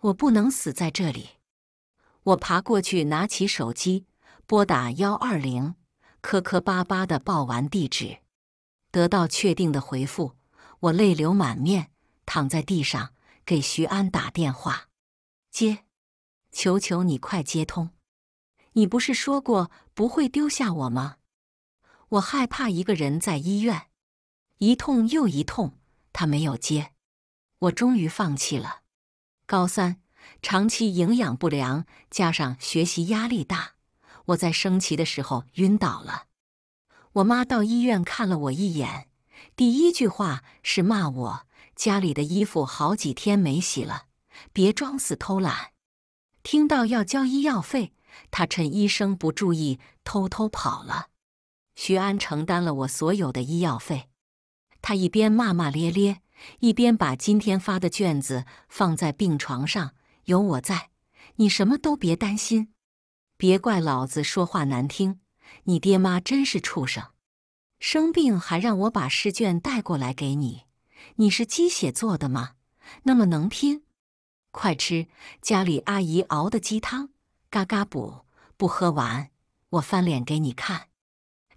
我不能死在这里！我爬过去，拿起手机。拨打幺二零，磕磕巴巴的报完地址，得到确定的回复，我泪流满面，躺在地上给徐安打电话。接，求求你快接通！你不是说过不会丢下我吗？我害怕一个人在医院。一痛又一痛，他没有接，我终于放弃了。高三，长期营养不良，加上学习压力大。我在升旗的时候晕倒了，我妈到医院看了我一眼，第一句话是骂我：“家里的衣服好几天没洗了，别装死偷懒。”听到要交医药费，她趁医生不注意偷偷跑了。徐安承担了我所有的医药费，他一边骂骂咧咧，一边把今天发的卷子放在病床上：“有我在，你什么都别担心。”别怪老子说话难听，你爹妈真是畜生，生病还让我把试卷带过来给你，你是鸡血做的吗？那么能拼？快吃家里阿姨熬的鸡汤，嘎嘎补，不喝完我翻脸给你看。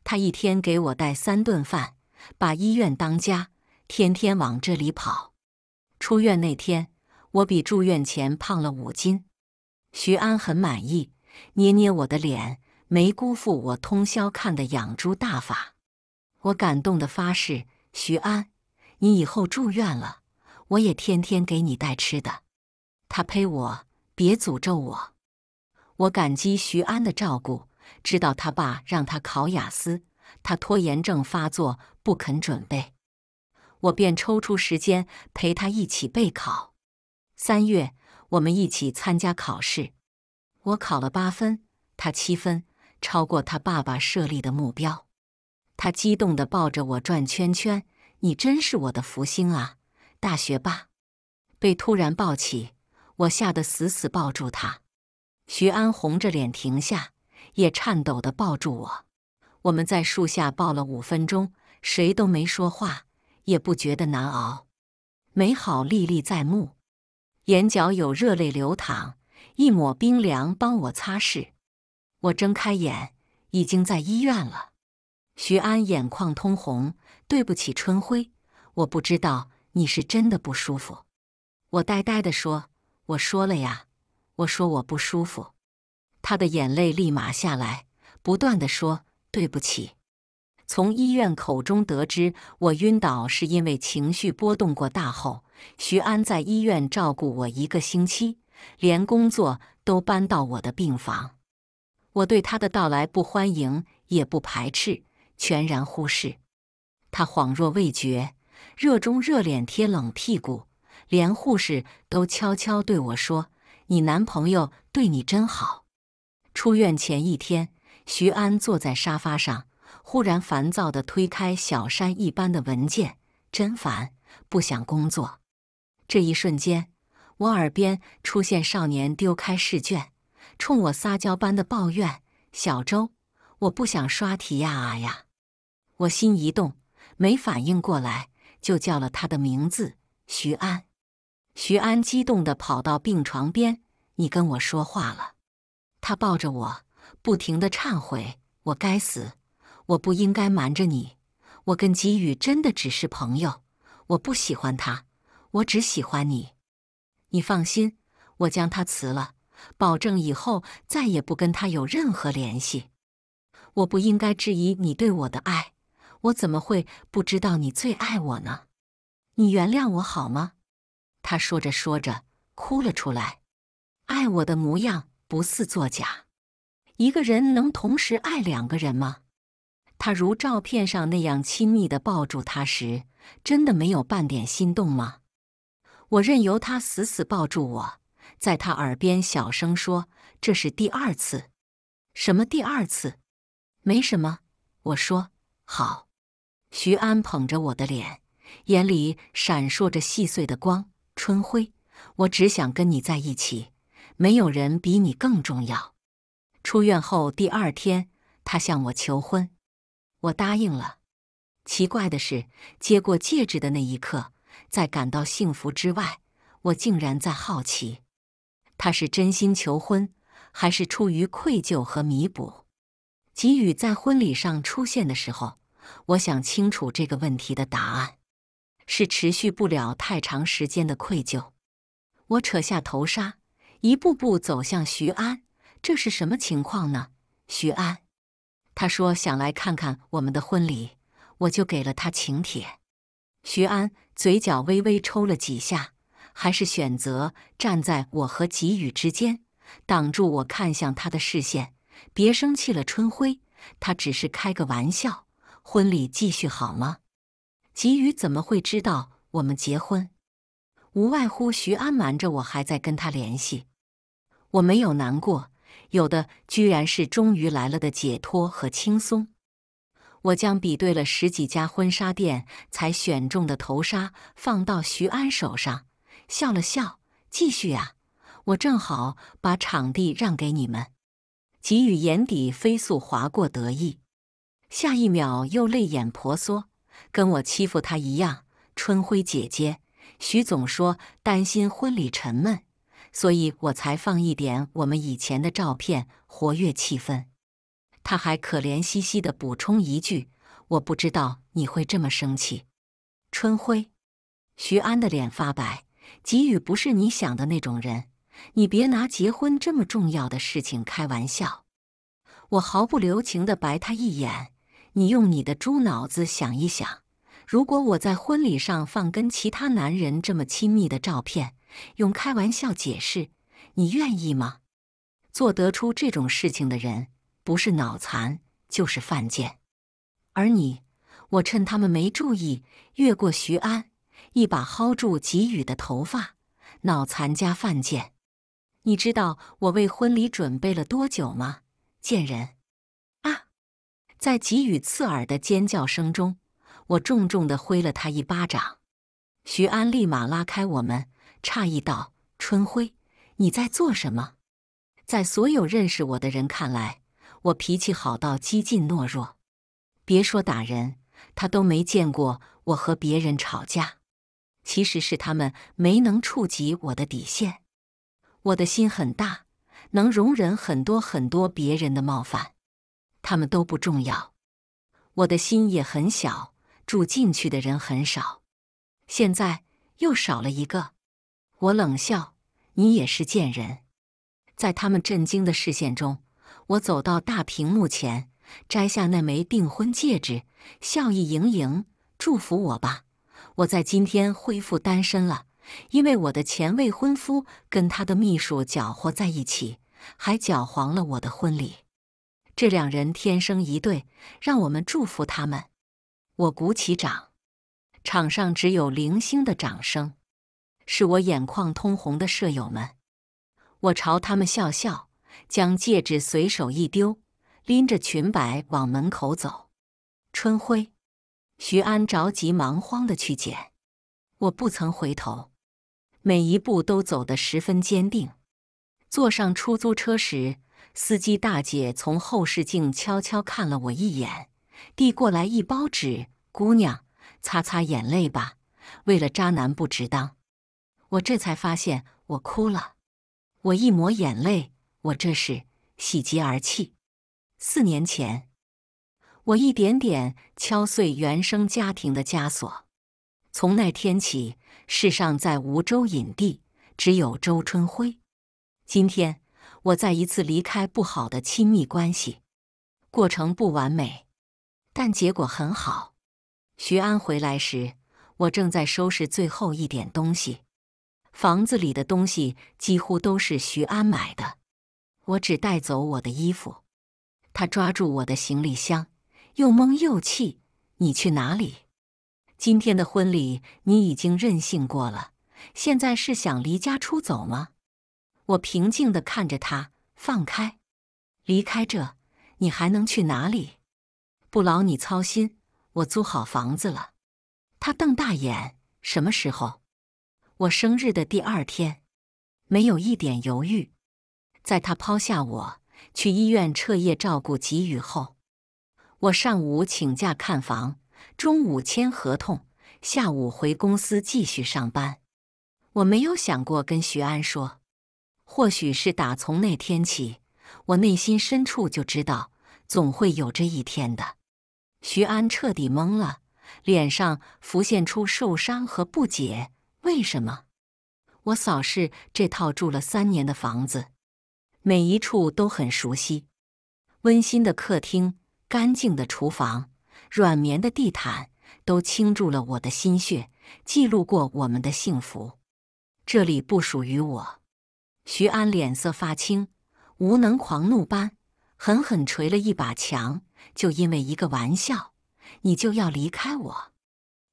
他一天给我带三顿饭，把医院当家，天天往这里跑。出院那天，我比住院前胖了五斤，徐安很满意。捏捏我的脸，没辜负我通宵看的养猪大法，我感动的发誓：徐安，你以后住院了，我也天天给你带吃的。他呸我，别诅咒我。我感激徐安的照顾，知道他爸让他考雅思，他拖延症发作不肯准备，我便抽出时间陪他一起备考。三月，我们一起参加考试。我考了八分，他七分，超过他爸爸设立的目标。他激动地抱着我转圈圈，你真是我的福星啊，大学霸！被突然抱起，我吓得死死抱住他。徐安红着脸停下，也颤抖地抱住我。我们在树下抱了五分钟，谁都没说话，也不觉得难熬，美好历历在目，眼角有热泪流淌。一抹冰凉帮我擦拭，我睁开眼，已经在医院了。徐安眼眶通红，对不起春晖，我不知道你是真的不舒服。我呆呆的说：“我说了呀，我说我不舒服。”他的眼泪立马下来，不断的说：“对不起。”从医院口中得知，我晕倒是因为情绪波动过大后，徐安在医院照顾我一个星期。连工作都搬到我的病房，我对他的到来不欢迎也不排斥，全然忽视。他恍若未觉，热衷热脸贴冷屁股，连护士都悄悄对我说：“你男朋友对你真好。”出院前一天，徐安坐在沙发上，忽然烦躁地推开小山一般的文件，真烦，不想工作。这一瞬间。我耳边出现少年丢开试卷，冲我撒娇般的抱怨：“小周，我不想刷题呀呀！”我心一动，没反应过来，就叫了他的名字——徐安。徐安激动地跑到病床边：“你跟我说话了！”他抱着我，不停地忏悔：“我该死，我不应该瞒着你。我跟吉宇真的只是朋友，我不喜欢他，我只喜欢你。”你放心，我将他辞了，保证以后再也不跟他有任何联系。我不应该质疑你对我的爱，我怎么会不知道你最爱我呢？你原谅我好吗？他说着说着哭了出来。爱我的模样不似作假。一个人能同时爱两个人吗？他如照片上那样亲密的抱住他时，真的没有半点心动吗？我任由他死死抱住我，在他耳边小声说：“这是第二次。”“什么第二次？”“没什么。”我说。“好。”徐安捧着我的脸，眼里闪烁着细碎的光。春晖，我只想跟你在一起，没有人比你更重要。出院后第二天，他向我求婚，我答应了。奇怪的是，接过戒指的那一刻。在感到幸福之外，我竟然在好奇，他是真心求婚，还是出于愧疚和弥补？给予在婚礼上出现的时候，我想清楚这个问题的答案，是持续不了太长时间的愧疚。我扯下头纱，一步步走向徐安。这是什么情况呢？徐安，他说想来看看我们的婚礼，我就给了他请帖。徐安。嘴角微微抽了几下，还是选择站在我和吉宇之间，挡住我看向他的视线。别生气了，春晖，他只是开个玩笑。婚礼继续好吗？吉宇怎么会知道我们结婚？无外乎徐安瞒着我，还在跟他联系。我没有难过，有的居然是终于来了的解脱和轻松。我将比对了十几家婚纱店才选中的头纱放到徐安手上，笑了笑，继续啊，我正好把场地让给你们。给予眼底飞速划过得意，下一秒又泪眼婆娑，跟我欺负他一样。春晖姐姐，徐总说担心婚礼沉闷，所以我才放一点我们以前的照片，活跃气氛。他还可怜兮兮的补充一句：“我不知道你会这么生气。”春晖，徐安的脸发白。吉宇不是你想的那种人，你别拿结婚这么重要的事情开玩笑。我毫不留情的白他一眼。你用你的猪脑子想一想，如果我在婚礼上放跟其他男人这么亲密的照片，用开玩笑解释，你愿意吗？做得出这种事情的人。不是脑残就是犯贱，而你我趁他们没注意，越过徐安，一把薅住吉宇的头发，脑残加犯贱。你知道我为婚礼准备了多久吗？贱人！啊！在吉宇刺耳的尖叫声中，我重重的挥了他一巴掌。徐安立马拉开我们，诧异道：“春辉，你在做什么？”在所有认识我的人看来。我脾气好到激进懦弱，别说打人，他都没见过我和别人吵架。其实是他们没能触及我的底线。我的心很大，能容忍很多很多别人的冒犯，他们都不重要。我的心也很小，住进去的人很少。现在又少了一个。我冷笑：“你也是贱人。”在他们震惊的视线中。我走到大屏幕前，摘下那枚订婚戒指，笑意盈盈：“祝福我吧！我在今天恢复单身了，因为我的前未婚夫跟他的秘书搅和在一起，还搅黄了我的婚礼。这两人天生一对，让我们祝福他们。”我鼓起掌，场上只有零星的掌声，是我眼眶通红的舍友们。我朝他们笑笑。将戒指随手一丢，拎着裙摆往门口走。春晖，徐安着急忙慌的去捡。我不曾回头，每一步都走得十分坚定。坐上出租车时，司机大姐从后视镜悄悄看了我一眼，递过来一包纸：“姑娘，擦擦眼泪吧，为了渣男不值当。”我这才发现我哭了。我一抹眼泪。我这是喜极而泣。四年前，我一点点敲碎原生家庭的枷锁。从那天起，世上在无州隐地只有周春辉。今天，我再一次离开不好的亲密关系，过程不完美，但结果很好。徐安回来时，我正在收拾最后一点东西。房子里的东西几乎都是徐安买的。我只带走我的衣服。他抓住我的行李箱，又懵又气：“你去哪里？今天的婚礼你已经任性过了，现在是想离家出走吗？”我平静地看着他，放开，离开这，你还能去哪里？不劳你操心，我租好房子了。他瞪大眼：“什么时候？我生日的第二天。”没有一点犹豫。在他抛下我去医院彻夜照顾吉予后，我上午请假看房，中午签合同，下午回公司继续上班。我没有想过跟徐安说，或许是打从那天起，我内心深处就知道总会有这一天的。徐安彻底懵了，脸上浮现出受伤和不解。为什么？我扫视这套住了三年的房子。每一处都很熟悉，温馨的客厅，干净的厨房，软绵的地毯，都倾注了我的心血，记录过我们的幸福。这里不属于我。徐安脸色发青，无能狂怒般狠狠捶了一把墙。就因为一个玩笑，你就要离开我？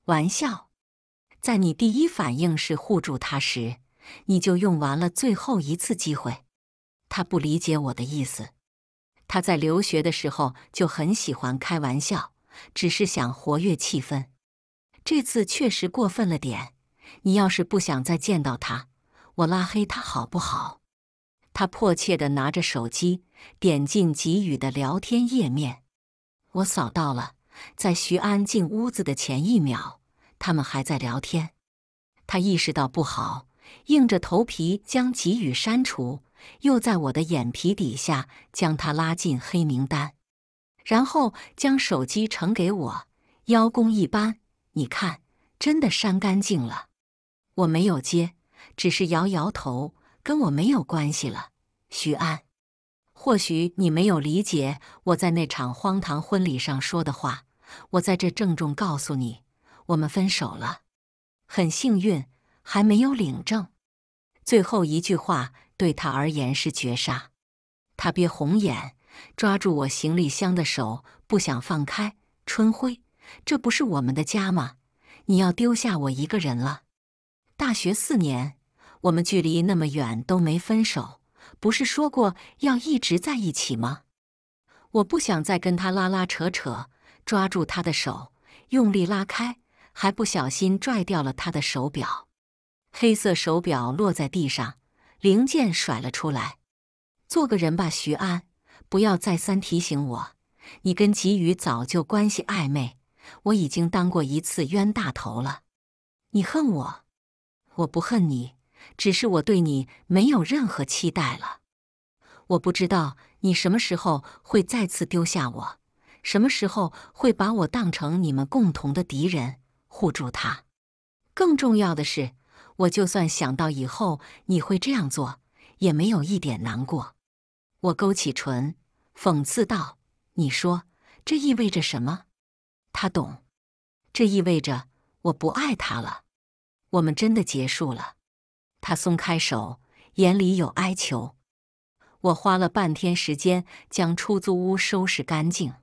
玩笑，在你第一反应是护住他时，你就用完了最后一次机会。他不理解我的意思。他在留学的时候就很喜欢开玩笑，只是想活跃气氛。这次确实过分了点。你要是不想再见到他，我拉黑他好不好？他迫切地拿着手机，点进吉宇的聊天页面。我扫到了，在徐安进屋子的前一秒，他们还在聊天。他意识到不好，硬着头皮将吉宇删除。又在我的眼皮底下将他拉进黑名单，然后将手机呈给我，邀功一般。你看，真的删干净了。我没有接，只是摇摇头，跟我没有关系了。徐安，或许你没有理解我在那场荒唐婚礼上说的话。我在这郑重告诉你，我们分手了。很幸运，还没有领证。最后一句话。对他而言是绝杀，他憋红眼，抓住我行李箱的手，不想放开。春晖，这不是我们的家吗？你要丢下我一个人了？大学四年，我们距离那么远都没分手，不是说过要一直在一起吗？我不想再跟他拉拉扯扯，抓住他的手，用力拉开，还不小心拽掉了他的手表。黑色手表落在地上。零件甩了出来，做个人吧，徐安，不要再三提醒我。你跟吉宇早就关系暧昧，我已经当过一次冤大头了。你恨我，我不恨你，只是我对你没有任何期待了。我不知道你什么时候会再次丢下我，什么时候会把我当成你们共同的敌人护住他。更重要的是。我就算想到以后你会这样做，也没有一点难过。我勾起唇，讽刺道：“你说这意味着什么？”他懂，这意味着我不爱他了，我们真的结束了。他松开手，眼里有哀求。我花了半天时间将出租屋收拾干净。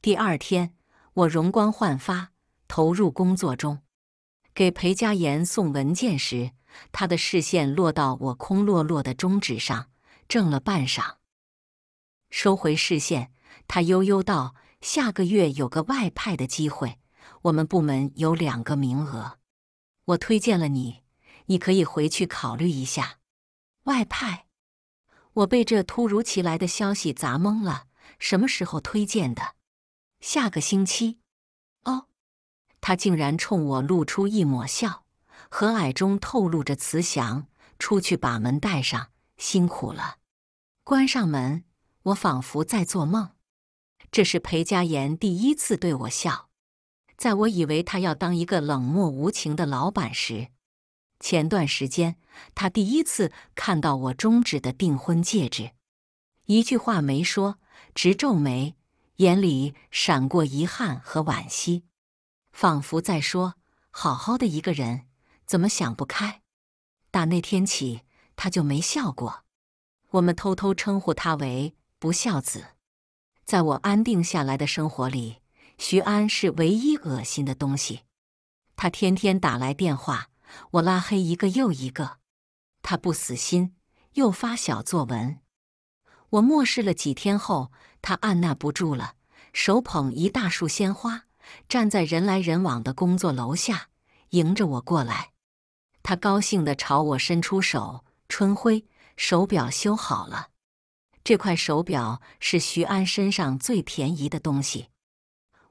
第二天，我容光焕发，投入工作中。给裴佳妍送文件时，他的视线落到我空落落的中指上，怔了半晌，收回视线，他悠悠道：“下个月有个外派的机会，我们部门有两个名额，我推荐了你，你可以回去考虑一下。”外派？我被这突如其来的消息砸懵了。什么时候推荐的？下个星期。他竟然冲我露出一抹笑，和蔼中透露着慈祥。出去把门带上，辛苦了。关上门，我仿佛在做梦。这是裴佳言第一次对我笑。在我以为他要当一个冷漠无情的老板时，前段时间他第一次看到我中指的订婚戒指，一句话没说，直皱眉，眼里闪过遗憾和惋惜。仿佛在说：“好好的一个人，怎么想不开？”打那天起，他就没笑过。我们偷偷称呼他为“不孝子”。在我安定下来的生活里，徐安是唯一恶心的东西。他天天打来电话，我拉黑一个又一个。他不死心，又发小作文。我漠视了几天后，他按捺不住了，手捧一大束鲜花。站在人来人往的工作楼下，迎着我过来，他高兴地朝我伸出手：“春晖，手表修好了。这块手表是徐安身上最便宜的东西，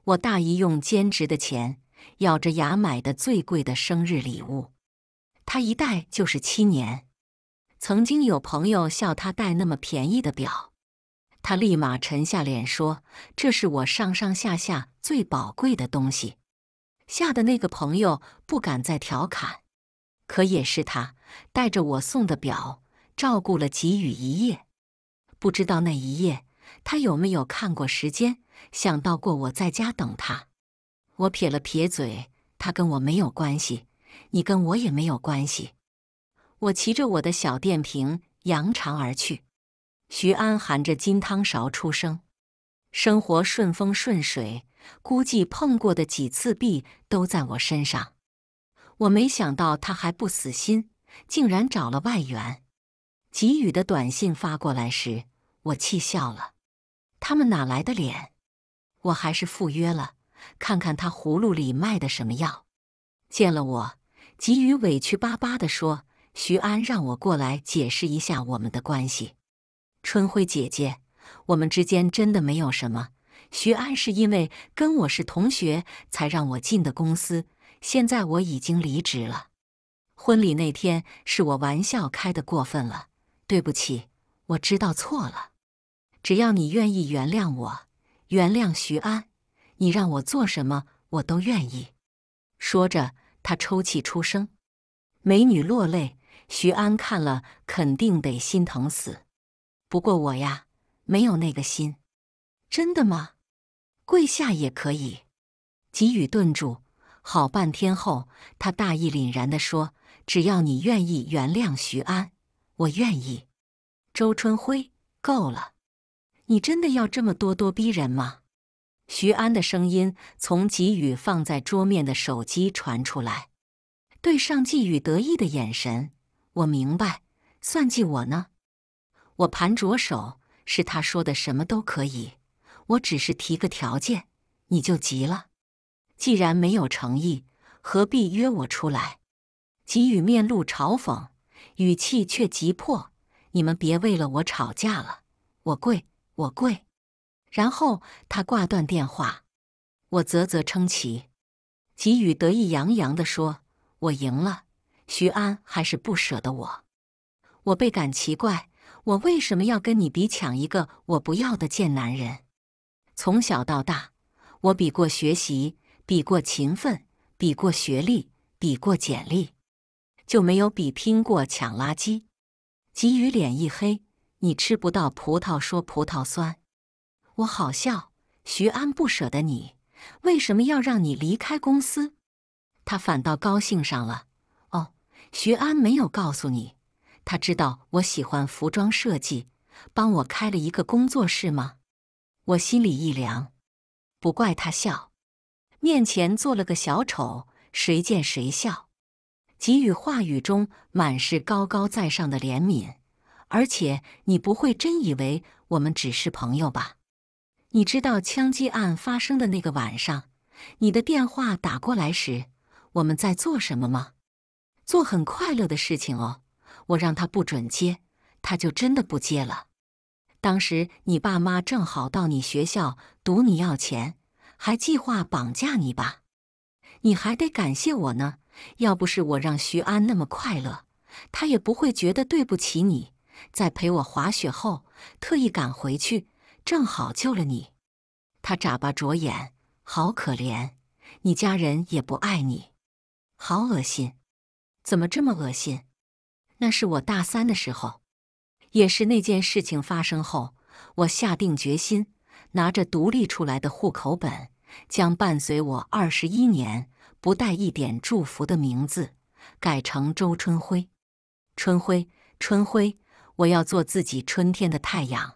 我大姨用兼职的钱咬着牙买的最贵的生日礼物。他一戴就是七年，曾经有朋友笑他戴那么便宜的表。”他立马沉下脸说：“这是我上上下下最宝贵的东西。”吓得那个朋友不敢再调侃。可也是他带着我送的表，照顾了吉宇一夜。不知道那一夜他有没有看过时间，想到过我在家等他。我撇了撇嘴：“他跟我没有关系，你跟我也没有关系。”我骑着我的小电瓶扬长而去。徐安含着金汤勺出生，生活顺风顺水，估计碰过的几次壁都在我身上。我没想到他还不死心，竟然找了外援。给予的短信发过来时，我气笑了。他们哪来的脸？我还是赴约了，看看他葫芦里卖的什么药。见了我，给予委屈巴巴的说：“徐安让我过来解释一下我们的关系。”春晖姐姐，我们之间真的没有什么。徐安是因为跟我是同学，才让我进的公司。现在我已经离职了。婚礼那天是我玩笑开的过分了，对不起，我知道错了。只要你愿意原谅我，原谅徐安，你让我做什么我都愿意。说着，他抽泣出声，美女落泪，徐安看了肯定得心疼死。不过我呀，没有那个心。真的吗？跪下也可以。吉宇顿住，好半天后，他大义凛然的说：“只要你愿意原谅徐安，我愿意。”周春辉，够了！你真的要这么咄咄逼人吗？徐安的声音从吉宇放在桌面的手机传出来。对上季宇得意的眼神，我明白，算计我呢。我盘着手，是他说的什么都可以，我只是提个条件，你就急了。既然没有诚意，何必约我出来？吉宇面露嘲讽，语气却急迫。你们别为了我吵架了，我跪，我跪。然后他挂断电话，我啧啧称奇。吉宇得意洋洋的说：“我赢了，徐安还是不舍得我。”我倍感奇怪。我为什么要跟你比抢一个我不要的贱男人？从小到大，我比过学习，比过勤奋，比过学历，比过简历，就没有比拼过抢垃圾。吉宇脸一黑：“你吃不到葡萄说葡萄酸。”我好笑。徐安不舍得你，为什么要让你离开公司？他反倒高兴上了。哦，徐安没有告诉你。他知道我喜欢服装设计，帮我开了一个工作室吗？我心里一凉，不怪他笑。面前做了个小丑，谁见谁笑。给予话语中满是高高在上的怜悯，而且你不会真以为我们只是朋友吧？你知道枪击案发生的那个晚上，你的电话打过来时我们在做什么吗？做很快乐的事情哦。我让他不准接，他就真的不接了。当时你爸妈正好到你学校堵你要钱，还计划绑架你吧？你还得感谢我呢，要不是我让徐安那么快乐，他也不会觉得对不起你。在陪我滑雪后，特意赶回去，正好救了你。他眨巴着眼，好可怜。你家人也不爱你，好恶心，怎么这么恶心？那是我大三的时候，也是那件事情发生后，我下定决心，拿着独立出来的户口本，将伴随我二十一年、不带一点祝福的名字，改成周春辉。春辉，春辉，我要做自己春天的太阳。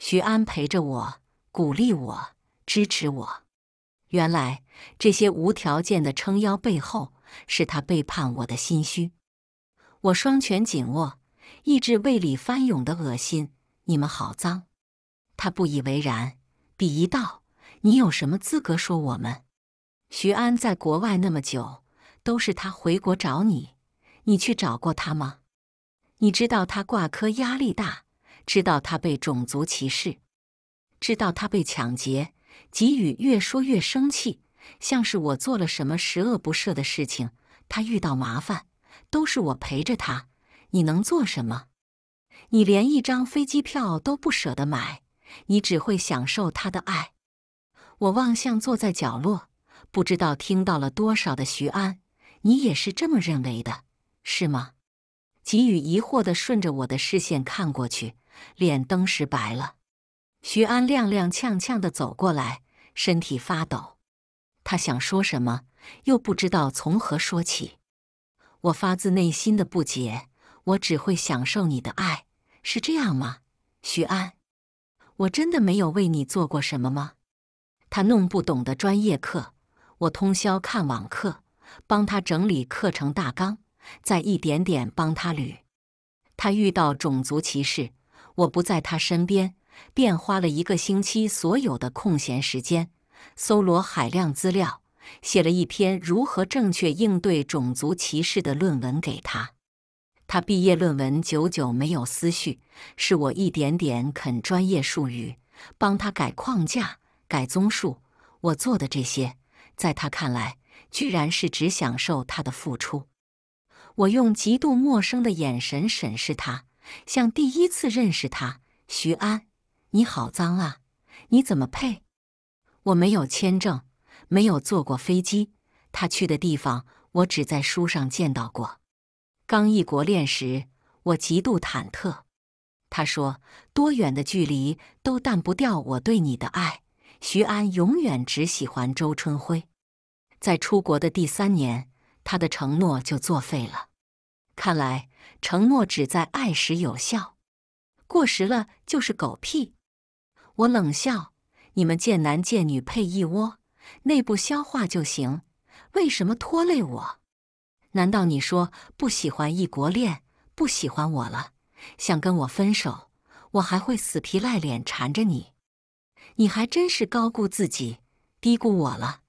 徐安陪着我，鼓励我，支持我。原来这些无条件的撑腰背后，是他背叛我的心虚。我双拳紧握，抑制胃里翻涌的恶心。你们好脏！他不以为然，鄙夷道：“你有什么资格说我们？”徐安在国外那么久，都是他回国找你，你去找过他吗？你知道他挂科压力大，知道他被种族歧视，知道他被抢劫。吉宇越说越生气，像是我做了什么十恶不赦的事情，他遇到麻烦。都是我陪着他，你能做什么？你连一张飞机票都不舍得买，你只会享受他的爱。我望向坐在角落，不知道听到了多少的徐安，你也是这么认为的，是吗？吉宇疑惑地顺着我的视线看过去，脸登时白了。徐安踉踉跄跄地走过来，身体发抖，他想说什么，又不知道从何说起。我发自内心的不解，我只会享受你的爱，是这样吗，徐安？我真的没有为你做过什么吗？他弄不懂的专业课，我通宵看网课，帮他整理课程大纲，再一点点帮他捋。他遇到种族歧视，我不在他身边，便花了一个星期所有的空闲时间，搜罗海量资料。写了一篇如何正确应对种族歧视的论文给他，他毕业论文久久没有思绪，是我一点点啃专业术语，帮他改框架、改综述。我做的这些，在他看来，居然是只享受他的付出。我用极度陌生的眼神审视他，像第一次认识他。徐安，你好脏啊！你怎么配？我没有签证。没有坐过飞机，他去的地方我只在书上见到过。刚一国恋时，我极度忐忑。他说：“多远的距离都淡不掉我对你的爱。”徐安永远只喜欢周春辉。在出国的第三年，他的承诺就作废了。看来承诺只在爱时有效，过时了就是狗屁。我冷笑：“你们贱男贱女配一窝。”内部消化就行，为什么拖累我？难道你说不喜欢异国恋，不喜欢我了，想跟我分手？我还会死皮赖脸缠着你？你还真是高估自己，低估我了。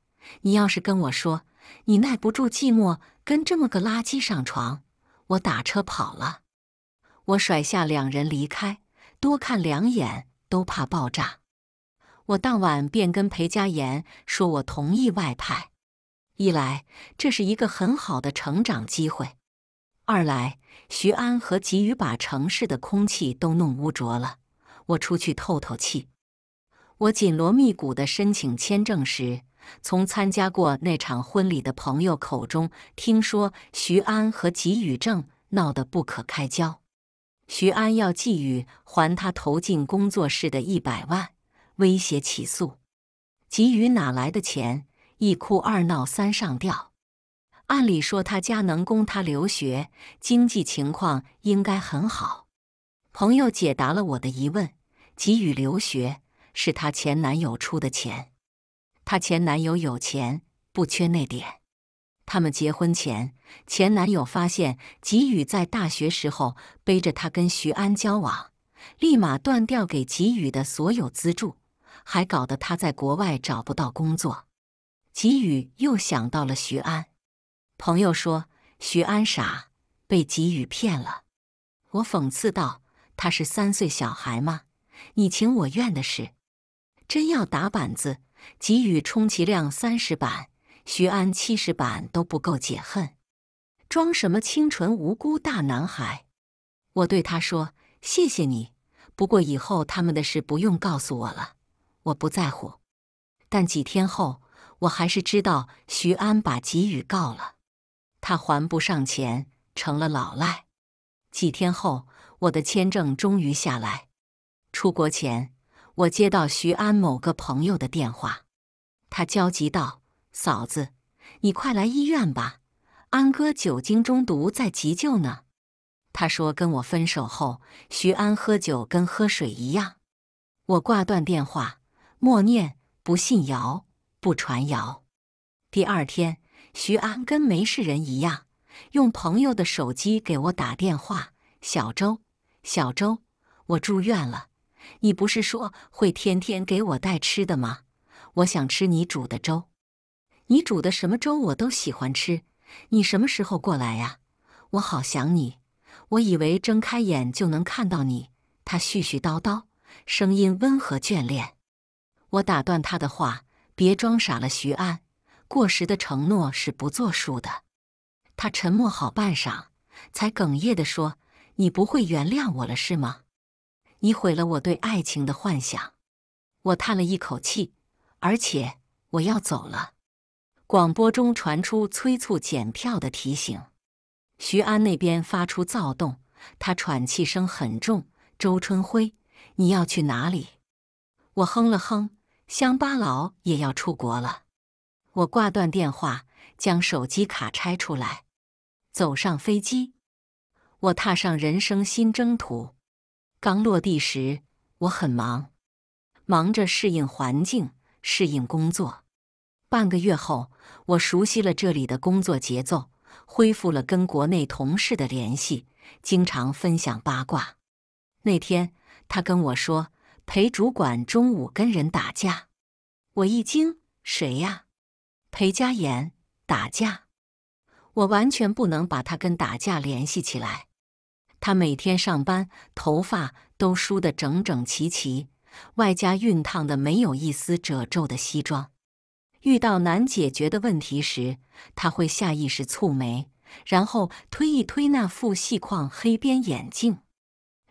你要是跟我说你耐不住寂寞，跟这么个垃圾上床，我打车跑了，我甩下两人离开，多看两眼都怕爆炸。我当晚便跟裴佳妍说，我同意外派。一来这是一个很好的成长机会；二来徐安和给宇把城市的空气都弄污浊了，我出去透透气。我紧锣密鼓的申请签证时，从参加过那场婚礼的朋友口中听说，徐安和给宇正闹得不可开交。徐安要季宇还他投进工作室的一百万。威胁起诉，给予哪来的钱？一哭二闹三上吊。按理说他家能供他留学，经济情况应该很好。朋友解答了我的疑问：给予留学是他前男友出的钱，他前男友有钱，不缺那点。他们结婚前，前男友发现吉宇在大学时候背着她跟徐安交往，立马断掉给吉宇的所有资助。还搞得他在国外找不到工作，吉宇又想到了徐安。朋友说：“徐安傻，被吉宇骗了。”我讽刺道：“他是三岁小孩吗？你情我愿的事，真要打板子，吉宇充其量三十板，徐安七十板都不够解恨。装什么清纯无辜大男孩？”我对他说：“谢谢你，不过以后他们的事不用告诉我了。”我不在乎，但几天后，我还是知道徐安把吉宇告了，他还不上钱，成了老赖。几天后，我的签证终于下来。出国前，我接到徐安某个朋友的电话，他焦急道：“嫂子，你快来医院吧，安哥酒精中毒在急救呢。”他说：“跟我分手后，徐安喝酒跟喝水一样。”我挂断电话。默念：不信谣，不传谣。第二天，徐安跟没事人一样，用朋友的手机给我打电话：“小周，小周，我住院了。你不是说会天天给我带吃的吗？我想吃你煮的粥，你煮的什么粥我都喜欢吃。你什么时候过来呀？我好想你。我以为睁开眼就能看到你。”他絮絮叨叨，声音温和眷恋。我打断他的话：“别装傻了，徐安，过时的承诺是不作数的。”他沉默好半晌，才哽咽地说：“你不会原谅我了，是吗？你毁了我对爱情的幻想。”我叹了一口气，而且我要走了。广播中传出催促检票的提醒，徐安那边发出躁动，他喘气声很重。周春辉，你要去哪里？我哼了哼。乡巴佬也要出国了，我挂断电话，将手机卡拆出来，走上飞机。我踏上人生新征途。刚落地时，我很忙，忙着适应环境、适应工作。半个月后，我熟悉了这里的工作节奏，恢复了跟国内同事的联系，经常分享八卦。那天，他跟我说。裴主管中午跟人打架，我一惊：“谁呀？”裴佳言打架，我完全不能把他跟打架联系起来。他每天上班头发都梳得整整齐齐，外加熨烫的没有一丝褶皱的西装。遇到难解决的问题时，他会下意识蹙眉，然后推一推那副细框黑边眼镜。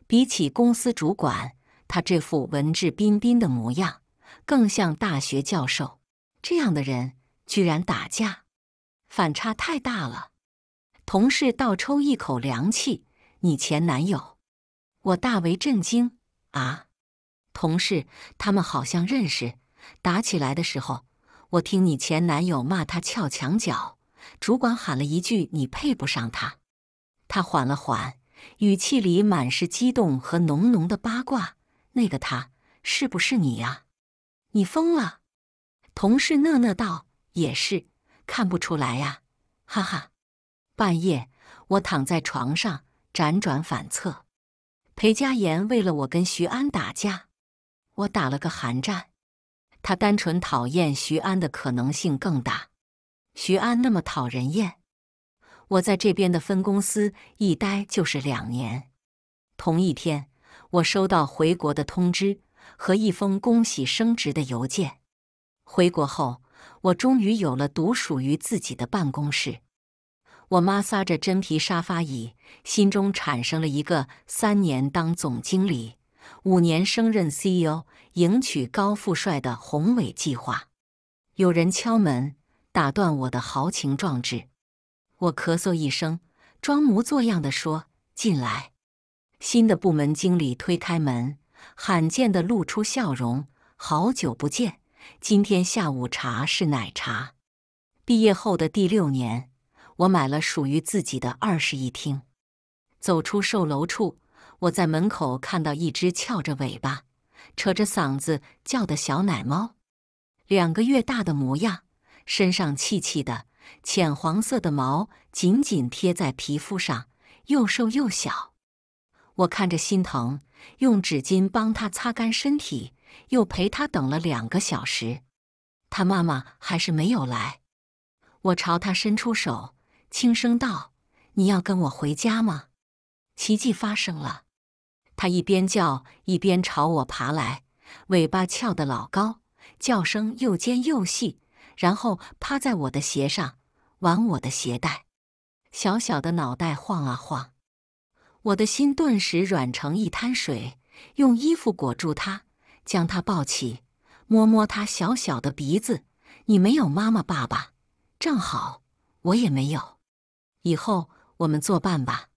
比起公司主管。他这副文质彬彬的模样，更像大学教授。这样的人居然打架，反差太大了。同事倒抽一口凉气：“你前男友？”我大为震惊啊！同事他们好像认识。打起来的时候，我听你前男友骂他“撬墙角”，主管喊了一句：“你配不上他。”他缓了缓，语气里满是激动和浓浓的八卦。那个他是不是你呀？你疯了！同事讷讷道：“也是，看不出来呀，哈哈。”半夜，我躺在床上辗转反侧。裴佳妍为了我跟徐安打架，我打了个寒战。他单纯讨厌徐安的可能性更大。徐安那么讨人厌，我在这边的分公司一待就是两年。同一天。我收到回国的通知和一封恭喜升职的邮件。回国后，我终于有了独属于自己的办公室。我妈撒着真皮沙发椅，心中产生了一个三年当总经理、五年升任 CEO、迎娶高富帅的宏伟计划。有人敲门，打断我的豪情壮志。我咳嗽一声，装模作样的说：“进来。”新的部门经理推开门，罕见的露出笑容。好久不见，今天下午茶是奶茶。毕业后的第六年，我买了属于自己的二室一厅。走出售楼处，我在门口看到一只翘着尾巴、扯着嗓子叫的小奶猫，两个月大的模样，身上气气的，浅黄色的毛紧紧贴在皮肤上，又瘦又小。我看着心疼，用纸巾帮他擦干身体，又陪他等了两个小时。他妈妈还是没有来。我朝他伸出手，轻声道：“你要跟我回家吗？”奇迹发生了，他一边叫一边朝我爬来，尾巴翘得老高，叫声又尖又细，然后趴在我的鞋上玩我的鞋带，小小的脑袋晃啊晃。我的心顿时软成一滩水，用衣服裹住他，将他抱起，摸摸他小小的鼻子。你没有妈妈爸爸，正好我也没有，以后我们作伴吧。